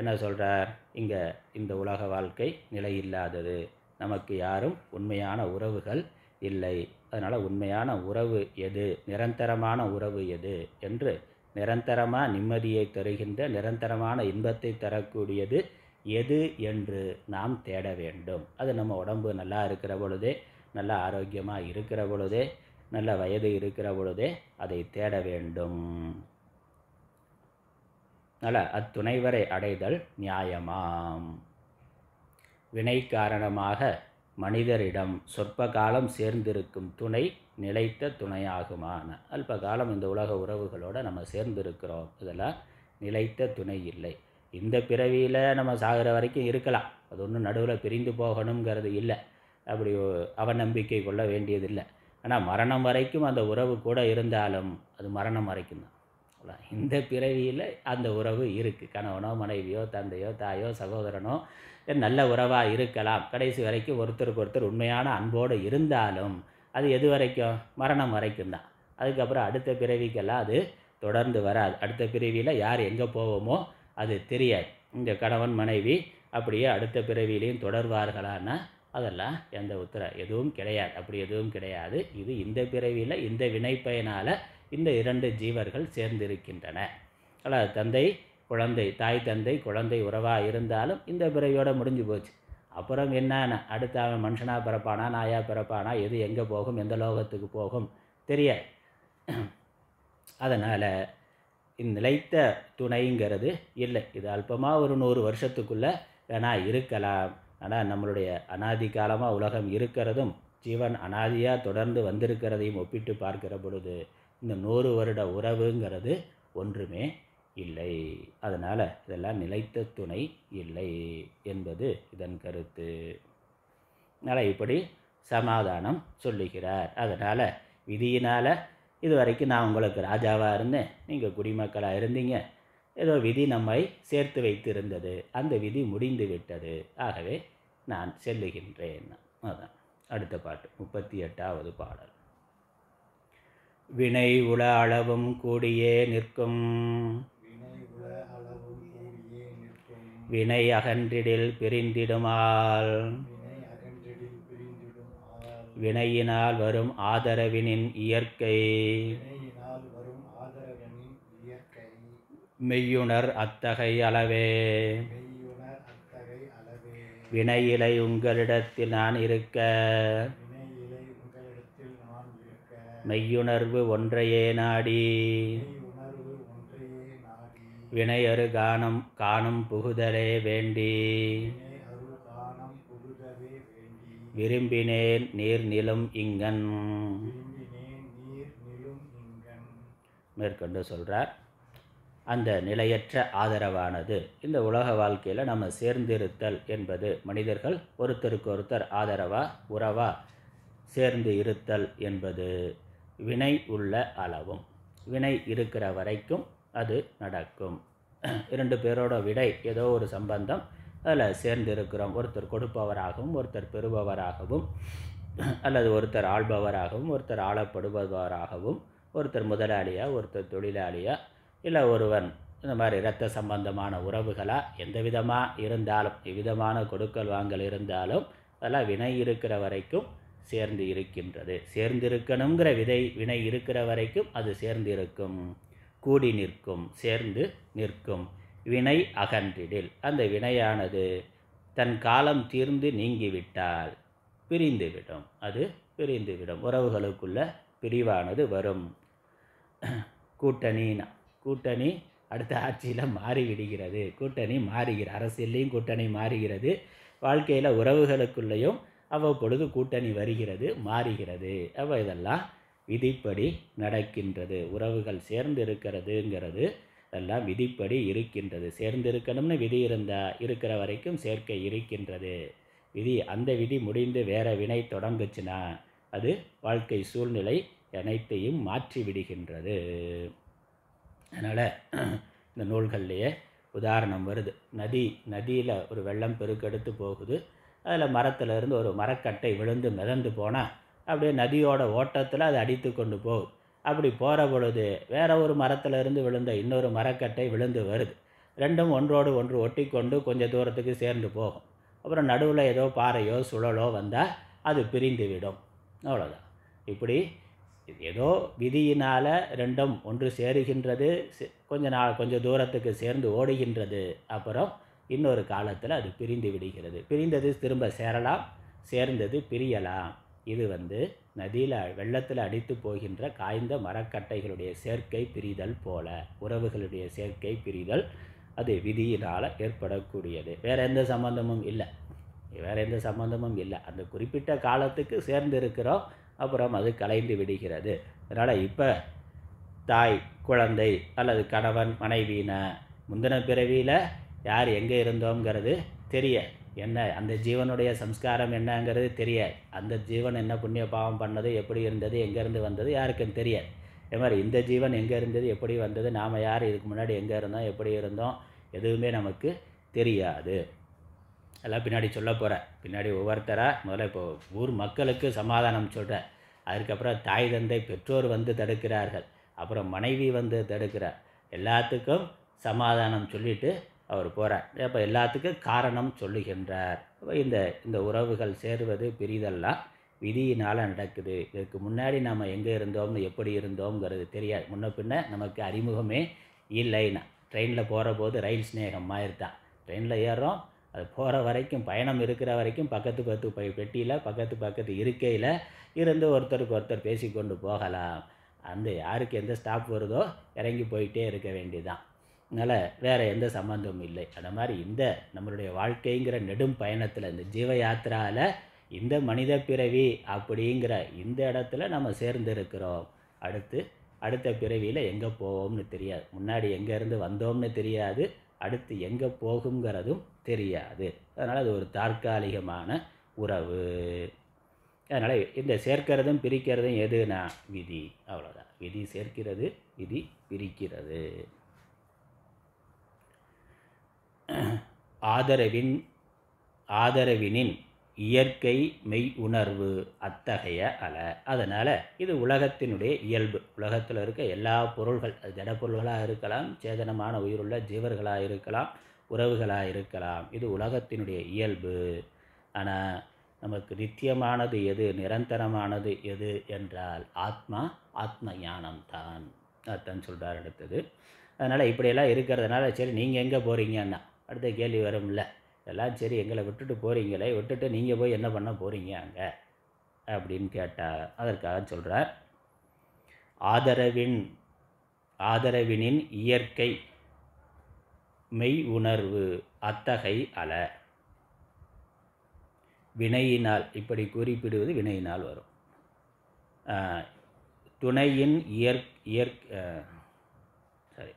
என்ன சொல்கிறார் இங்கே இந்த உலக வாழ்க்கை நிலை இல்லாதது நமக்கு யாரும் உண்மையான உறவுகள் இல்லை அதனால் உண்மையான உறவு எது நிரந்தரமான உறவு எது என்று நிரந்தரமாக நிம்மதியை தருகின்ற நிரந்தரமான இன்பத்தை தரக்கூடியது எது என்று நாம் தேட வேண்டும் அது நம்ம உடம்பு நல்லா இருக்கிற பொழுதே நல்ல ஆரோக்கியமாக இருக்கிற பொழுதே நல்ல வயது இருக்கிற பொழுதே அதை தேட வேண்டும் நல அத்துணைவரை அடைதல் நியாயமாம் வினை காரணமாக மனிதரிடம் சொற்ப காலம் சேர்ந்திருக்கும் துணை நிலைத்த துணையாகுமான அல்ப காலம் இந்த உலக உறவுகளோடு நம்ம சேர்ந்திருக்கிறோம் இதில் நிலைத்த துணை இல்லை இந்த பிறவியில் நம்ம சாகிற வரைக்கும் இருக்கலாம் அது ஒன்றும் நடுவில் பிரிந்து போகணுங்கிறது இல்லை அப்படி அவநம்பிக்கை கொள்ள வேண்டியதில்லை ஆனால் மரணம் வரைக்கும் அந்த உறவு கூட இருந்தாலும் அது மரணம் வரைக்கும் தான் சொல்லலாம் இந்த பிறவியில் அந்த உறவு இருக்குது கணவனோ மனைவியோ தந்தையோ தாயோ சகோதரனோ நல்ல உறவாக இருக்கலாம் கடைசி வரைக்கும் ஒருத்தருக்கு ஒருத்தர் உண்மையான அன்போடு இருந்தாலும் அது எது வரைக்கும் மரணம் வரைக்கும் தான் அதுக்கப்புறம் அடுத்த பிறவிக்கெல்லாம் அது தொடர்ந்து வராது அடுத்த பிறவியில் யார் எங்கே போவோமோ அது தெரியாது இந்த கணவன் மனைவி அப்படியே அடுத்த பிறவியிலையும் தொடர்வார்களான்னா அதெல்லாம் எந்த உத்தர எதுவும் கிடையாது அப்படி எதுவும் கிடையாது இது இந்த பிறவியில் இந்த வினைப்பயனால் இந்த இரண்டு ஜீவர்கள் சேர்ந்திருக்கின்றன அதாவது தந்தை குழந்தை தாய் தந்தை குழந்தை உறவாக இருந்தாலும் இந்த பிறவியோடு முடிஞ்சு போச்சு அப்புறம் என்னென்ன அடுத்த அவன் மனுஷனாக பிறப்பானா நாயாக பிறப்பானா எது எங்கே போகும் எந்த லோகத்துக்கு போகும் தெரிய அதனால் இந்நிலைத்த துணைங்கிறது இல்லை இது அல்பமாக ஒரு நூறு வருஷத்துக்குள்ளே வேணால் இருக்கலாம் ஆனால் நம்மளுடைய அனாதி காலமாக உலகம் இருக்கிறதும் ஜீவன் அனாதியாக தொடர்ந்து வந்திருக்கிறதையும் ஒப்பிட்டு பார்க்கிற பொழுது இந்த நூறு வருட உறவுங்கிறது ஒன்றுமே இல்லை அதனால் இதெல்லாம் நிலைத்த துணை இல்லை என்பது இதன் கருத்து அதனால் இப்படி சமாதானம் சொல்லுகிறார் அதனால் விதியினால் இது வரைக்கும் நான் உங்களுக்கு ராஜாவாக இருந்தேன் நீங்கள் குடிமக்களாக இருந்தீங்க ஏதோ விதி நம்மை சேர்த்து வைத்திருந்தது அந்த விதி முடிந்து விட்டது ஆகவே நான் செல்லுகின்றேன் அதுதான் அடுத்த பாட்டு முப்பத்தி எட்டாவது பாடல் வினை உள அளவும் கூடியே நிற்கும் வினை அகன்றிடில் பிரிந்திடுமால் வினையினால் வரும் ஆதரவினின் இயற்கை மெய்யுணர் அத்தகைய அளவே வினையிலை உங்களிடத்தில் நான் இருக்க மெய்யுணர்வு ஒன்றையே நாடி வினையரு காணம் காணும் புகுதலே வேண்டி விரும்பினேன் நீர் நிலும் இங்கன் மேற்கொண்டு சொல்கிறார் அந்த நிலையற்ற ஆதரவானது இந்த உலக வாழ்க்கையில் நம்ம சேர்ந்திருத்தல் என்பது மனிதர்கள் ஒருத்தருக்கு ஒருத்தர் ஆதரவா உறவா சேர்ந்து இருத்தல் என்பது வினை உள்ள அளவும் வினை இருக்கிற வரைக்கும் அது நடக்கும் இரண்டு பேரோட விடை ஏதோ ஒரு சம்பந்தம் அதில் சேர்ந்து இருக்கிறோம் ஒருத்தர் கொடுப்பவராகவும் ஒருத்தர் பெறுபவராகவும் அல்லது ஒருத்தர் ஆள்பவராகவும் ஒருத்தர் ஆளப்படுபவராகவும் ஒருத்தர் முதலாளியாக ஒருத்தர் தொழிலாளியாக இல்லை ஒருவன் இந்த மாதிரி இரத்த சம்பந்தமான உறவுகளாக எந்த விதமாக இருந்தாலும் எவ்விதமான கொடுக்கல் வாங்கல் இருந்தாலும் அதெல்லாம் வினை இருக்கிற வரைக்கும் சேர்ந்து இருக்கின்றது சேர்ந்திருக்கணுங்கிற விதை வினை இருக்கிற வரைக்கும் அது சேர்ந்திருக்கும் கூடி நிற்கும் சேர்ந்து நிற்கும் வினை அகன்றிடில் அந்த வினையானது தன் காலம் தீர்ந்து நீங்கிவிட்டால் பிரிந்துவிடும் அது பிரிந்துவிடும் உறவுகளுக்குள்ள பிரிவானது வரும் கூட்டணினா கூட்டணி அடுத்த ஆட்சியில் மாறிவிடுகிறது கூட்டணி மாறுகிற அரசியல்லையும் கூட்டணி மாறுகிறது வாழ்க்கையில் உறவுகளுக்குள்ளேயும் அவ்வப்பொழுது கூட்டணி வருகிறது மாறுகிறது அவ இதெல்லாம் விதிப்படி நடக்கின்றது உறவுகள் சேர்ந்து இருக்கிறதுங்கிறது எல்லாம் விதிப்படி இருக்கின்றது சேர்ந்திருக்கணும்னு விதி இருந்தால் இருக்கிற வரைக்கும் சேர்க்கை இருக்கின்றது விதி அந்த விதி முடிந்து வேற வினை தொடங்குச்சுன்னா அது வாழ்க்கை சூழ்நிலை அனைத்தையும் மாற்றி விடுகின்றது அதனால் இந்த நூல்கள்லேயே உதாரணம் வருது நதி நதியில் ஒரு வெள்ளம் பெருக்கெடுத்து போகுது அதில் மரத்துலேருந்து ஒரு மரக்கட்டை விழுந்து மிதந்து போனால் அப்படியே நதியோட ஓட்டத்தில் அது அடித்து கொண்டு போகும் அப்படி போகிற பொழுது வேற ஒரு மரத்துலேருந்து விழுந்த இன்னொரு மரக்கட்டை விழுந்து வருது ரெண்டும் ஒன்றோடு ஒன்று ஒட்டி கொண்டு கொஞ்சம் தூரத்துக்கு சேர்ந்து போகும் அப்புறம் நடுவில் ஏதோ பாறையோ சுழலோ வந்தால் அது பிரிந்து விடும் அவ்வளோதான் இப்படி ஏதோ விதியினால் ரெண்டும் ஒன்று சேருகின்றது கொஞ்ச நாள் கொஞ்சம் தூரத்துக்கு சேர்ந்து ஓடுகின்றது அப்புறம் இன்னொரு காலத்தில் அது பிரிந்து விடுகிறது பிரிந்தது திரும்ப சேரலாம் சேர்ந்தது பிரியலாம் இது வந்து நதியில் வெள்ளத்தில் அடித்து போகின்ற காய்ந்த மரக்கட்டைகளுடைய சேர்க்கை பிரிதல் போல உறவுகளுடைய சேர்க்கை பிரிதல் அது விதியினால் ஏற்படக்கூடியது வேறு எந்த சம்மந்தமும் இல்லை வேறு எந்த சம்மந்தமும் இல்லை அந்த குறிப்பிட்ட காலத்துக்கு சேர்ந்து இருக்கிறோம் அப்புறம் அது கலைந்து விடுகிறது அதனால் இப்போ தாய் குழந்தை அல்லது கணவன் மனைவியின முந்தின பிறவியில் யார் எங்கே இருந்தோங்கிறது தெரிய என்ன அந்த ஜீவனுடைய சம்ஸ்காரம் என்னங்கிறது தெரியாது அந்த ஜீவன் என்ன புண்ணிய பாவம் பண்ணது எப்படி இருந்தது எங்கேருந்து வந்தது யாருக்கும் தெரியாது இது மாதிரி இந்த ஜீவன் எங்கே இருந்தது எப்படி வந்தது நாம் யார் இதுக்கு முன்னாடி எங்கே இருந்தோம் எப்படி இருந்தோம் எதுவுமே நமக்கு தெரியாது எல்லாம் பின்னாடி சொல்ல போகிறேன் பின்னாடி ஒவ்வொருத்தராக முதல்ல இப்போ ஊர் மக்களுக்கு சமாதானம் சொல்கிறேன் அதுக்கப்புறம் தாய் தந்தை பெற்றோர் வந்து தடுக்கிறார்கள் அப்புறம் மனைவி வந்து தடுக்கிறார் எல்லாத்துக்கும் சமாதானம் சொல்லிவிட்டு அவர் போகிறார் அப்போ எல்லாத்துக்கும் காரணம் சொல்லுகின்றார் இந்த இந்த உறவுகள் சேருவது பிரிதெல்லாம் விதியினால் நடக்குது இதுக்கு முன்னாடி நம்ம எங்கே இருந்தோம்னு எப்படி இருந்தோங்கிறது தெரியாது முன்ன பின்ன நமக்கு அறிமுகமே இல்லைன்னா ட்ரெயினில் போகிற போது ரயில் ஸ்நேகம் மாதிரி தான் ட்ரெயினில் ஏறுறோம் அது போகிற வரைக்கும் பயணம் இருக்கிற வரைக்கும் பக்கத்து பக்கத்து பை பெட்டியில் பக்கத்து பக்கத்து இருக்கையில் இருந்து ஒருத்தருக்கு ஒருத்தர் பேசிக்கொண்டு போகலாம் அந்த யாருக்கு எந்த ஸ்டாப் வருதோ இறங்கி போயிட்டே இருக்க வேண்டியதான் அதனால் வேறு எந்த சம்மந்தமும் இல்லை அந்த மாதிரி இந்த நம்மளுடைய வாழ்க்கைங்கிற நெடும் பயணத்தில் இந்த ஜீவ யாத்திராவில் இந்த மனித பிறவி அப்படிங்கிற இந்த இடத்துல நம்ம சேர்ந்திருக்கிறோம் அடுத்து அடுத்த பிறவியில் எங்கே போவோம்னு தெரியாது முன்னாடி எங்கேருந்து வந்தோம்னு தெரியாது அடுத்து எங்கே போகுங்கிறதும் தெரியாது அதனால் அது ஒரு தற்காலிகமான உறவு அதனால் இந்த சேர்க்கிறதும் பிரிக்கிறதும் எதுனா விதி அவ்வளோதான் விதி சேர்க்கிறது விதி பிரிக்கிறது ஆதரவின் ஆதரவினின் இயற்கை மெய் உணர்வு அத்தகைய அல அதனால் இது உலகத்தினுடைய இயல்பு உலகத்தில் இருக்க எல்லா பொருள்கள் அது ஜடப்பொருள்களாக இருக்கலாம் சேதனமான உயிருள்ள ஜீவர்களாக இருக்கலாம் உறவுகளாக இருக்கலாம் இது உலகத்தினுடைய இயல்பு ஆனால் நமக்கு நித்தியமானது எது நிரந்தரமானது எது என்றால் ஆத்மா ஆத்ம ஞானம் தான் சொல்கிறார் அடுத்தது அதனால் இப்படியெல்லாம் இருக்கிறதுனால சரி நீங்கள் எங்கே போகிறீங்கன்னா அடுத்த கேள்வி வரும்ல எல்லாம் சரி எங்களை விட்டுட்டு போகிறீங்களே விட்டுட்டு நீங்கள் போய் என்ன பண்ண போகிறீங்க அங்கே அப்படின்னு கேட்டால் அதற்காக சொல்கிறார் ஆதரவின் ஆதரவினின் இயற்கை மெய் உணர்வு அத்தகை அல வினையினால் இப்படி குறிப்பிடுவது வினையினால் வரும் துணையின் இயற் இயற் சாரி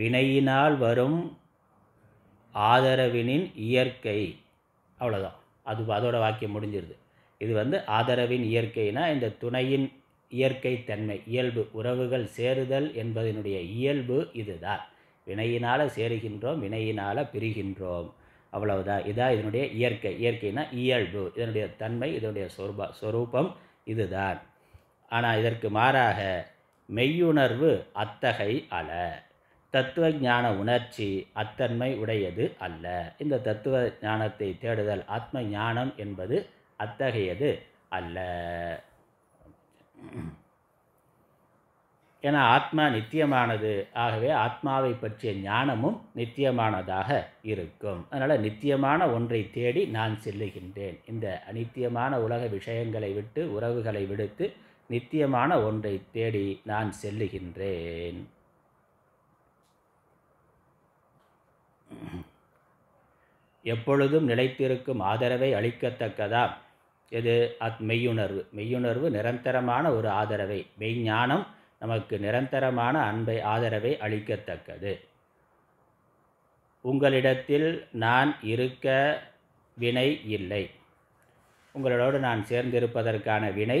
வினையினால் வரும் ஆதரவினின் இயற்கை அவ்வளோதான் அது அதோட வாக்கியம் முடிஞ்சிருது இது வந்து ஆதரவின் இயற்கைனா இந்த துணையின் இயற்கை தன்மை இயல்பு உறவுகள் சேருதல் என்பதனுடைய இயல்பு இதுதான் வினையினால் சேருகின்றோம் வினையினால் பிரிகின்றோம் அவ்வளவுதான் இதான் இதனுடைய இயற்கை இயற்கைனா இயல்பு இதனுடைய தன்மை இதனுடைய சொருபா சொரூபம் இதுதான் ஆனால் இதற்கு மாறாக மெய்யுணர்வு அத்தகை அல தத்துவ ஞான உணர்ச்சி அத்தன்மை உடையது அல்ல இந்த தத்துவ ஞானத்தை தேடுதல் ஆத்ம ஞானம் என்பது அத்தகையது அல்ல ஏன்னா ஆத்மா நித்தியமானது ஆகவே ஆத்மாவை பற்றிய ஞானமும் நித்தியமானதாக இருக்கும் அதனால் நித்தியமான ஒன்றை தேடி நான் செல்லுகின்றேன் இந்த அநித்தியமான உலக விஷயங்களை விட்டு உறவுகளை விடுத்து நித்தியமான ஒன்றை தேடி நான் செல்லுகின்றேன் எப்பொழுதும் நிலைத்திருக்கும் ஆதரவை அளிக்கத்தக்கதா எது அத் மெய்யுணர்வு மெய்யுணர்வு நிரந்தரமான ஒரு ஆதரவை மெய்ஞானம் நமக்கு நிரந்தரமான அன்பை ஆதரவை அளிக்கத்தக்கது உங்களிடத்தில் நான் இருக்க வினை இல்லை உங்களோடு நான் சேர்ந்திருப்பதற்கான வினை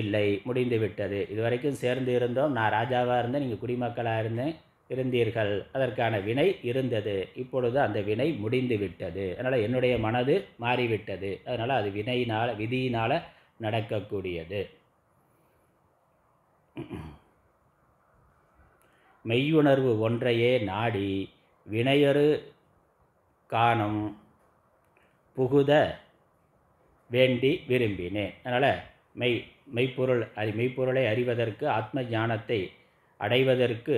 இல்லை முடிந்துவிட்டது இதுவரைக்கும் சேர்ந்து இருந்தோம் நான் ராஜாவாக இருந்தேன் நீங்கள் குடிமக்களாக இருந்தேன் இருந்தீர்கள் அதற்கான வினை இருந்தது இப்பொழுது அந்த வினை முடிந்து விட்டது அதனால் என்னுடைய மனது மாறிவிட்டது அதனால் அது வினையினால் விதியினால் நடக்கக்கூடியது மெய்யுணர்வு ஒன்றையே நாடி வினையொரு காணும் புகுத வேண்டி விரும்பினேன் அதனால் மெய் மெய்ப்பொருள் அது மெய்ப்பொருளை அறிவதற்கு ஆத்ம ஞானத்தை அடைவதற்கு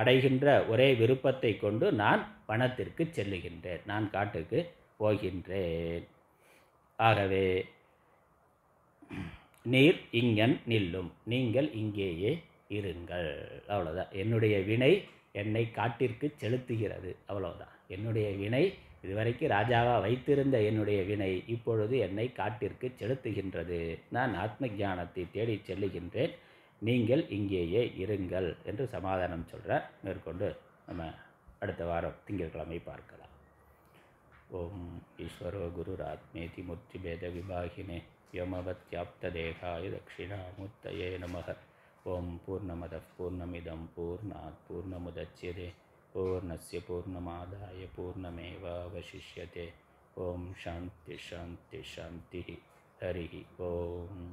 அடைகின்ற ஒரே விருப்பத்தை கொண்டு நான் வனத்திற்கு செல்லுகின்றேன் நான் காட்டுக்கு போகின்றேன் ஆகவே நீர் இங்கன் நில்லும் நீங்கள் இங்கேயே இருங்கள் அவ்வளோதான் என்னுடைய வினை என்னை காட்டிற்கு செலுத்துகிறது அவ்வளோதான் என்னுடைய வினை இதுவரைக்கும் ராஜாவாக வைத்திருந்த என்னுடைய வினை இப்பொழுது என்னை காட்டிற்கு செலுத்துகின்றது நான் ஆத்ம ஜானத்தை தேடி செல்லுகின்றேன் நீங்கள் இங்கேயே இருங்கள் என்று சமாதானம் சொல்கிற மேற்கொண்டு நம்ம அடுத்த வாரம் திங்கட்கிழமை பார்க்கலாம் ஓம் ஈஸ்வரோ குரு ராத்மேதி முத்தி பேத விபாகினே வியோமவத் தியாப்த தேகாய தட்சிணாமுத்தையே நம ஓம் பூர்ணமத பூர்ணமிதம் பூர்ணாத் பூர்ணமுதச்சியதே பூர்ணஸ்ய பூர்ணமாதாய பூர்ணமேவாவசிஷ்யதே ஓம் சாந்தி சாந்தி சாந்தி ஹரி ஓம்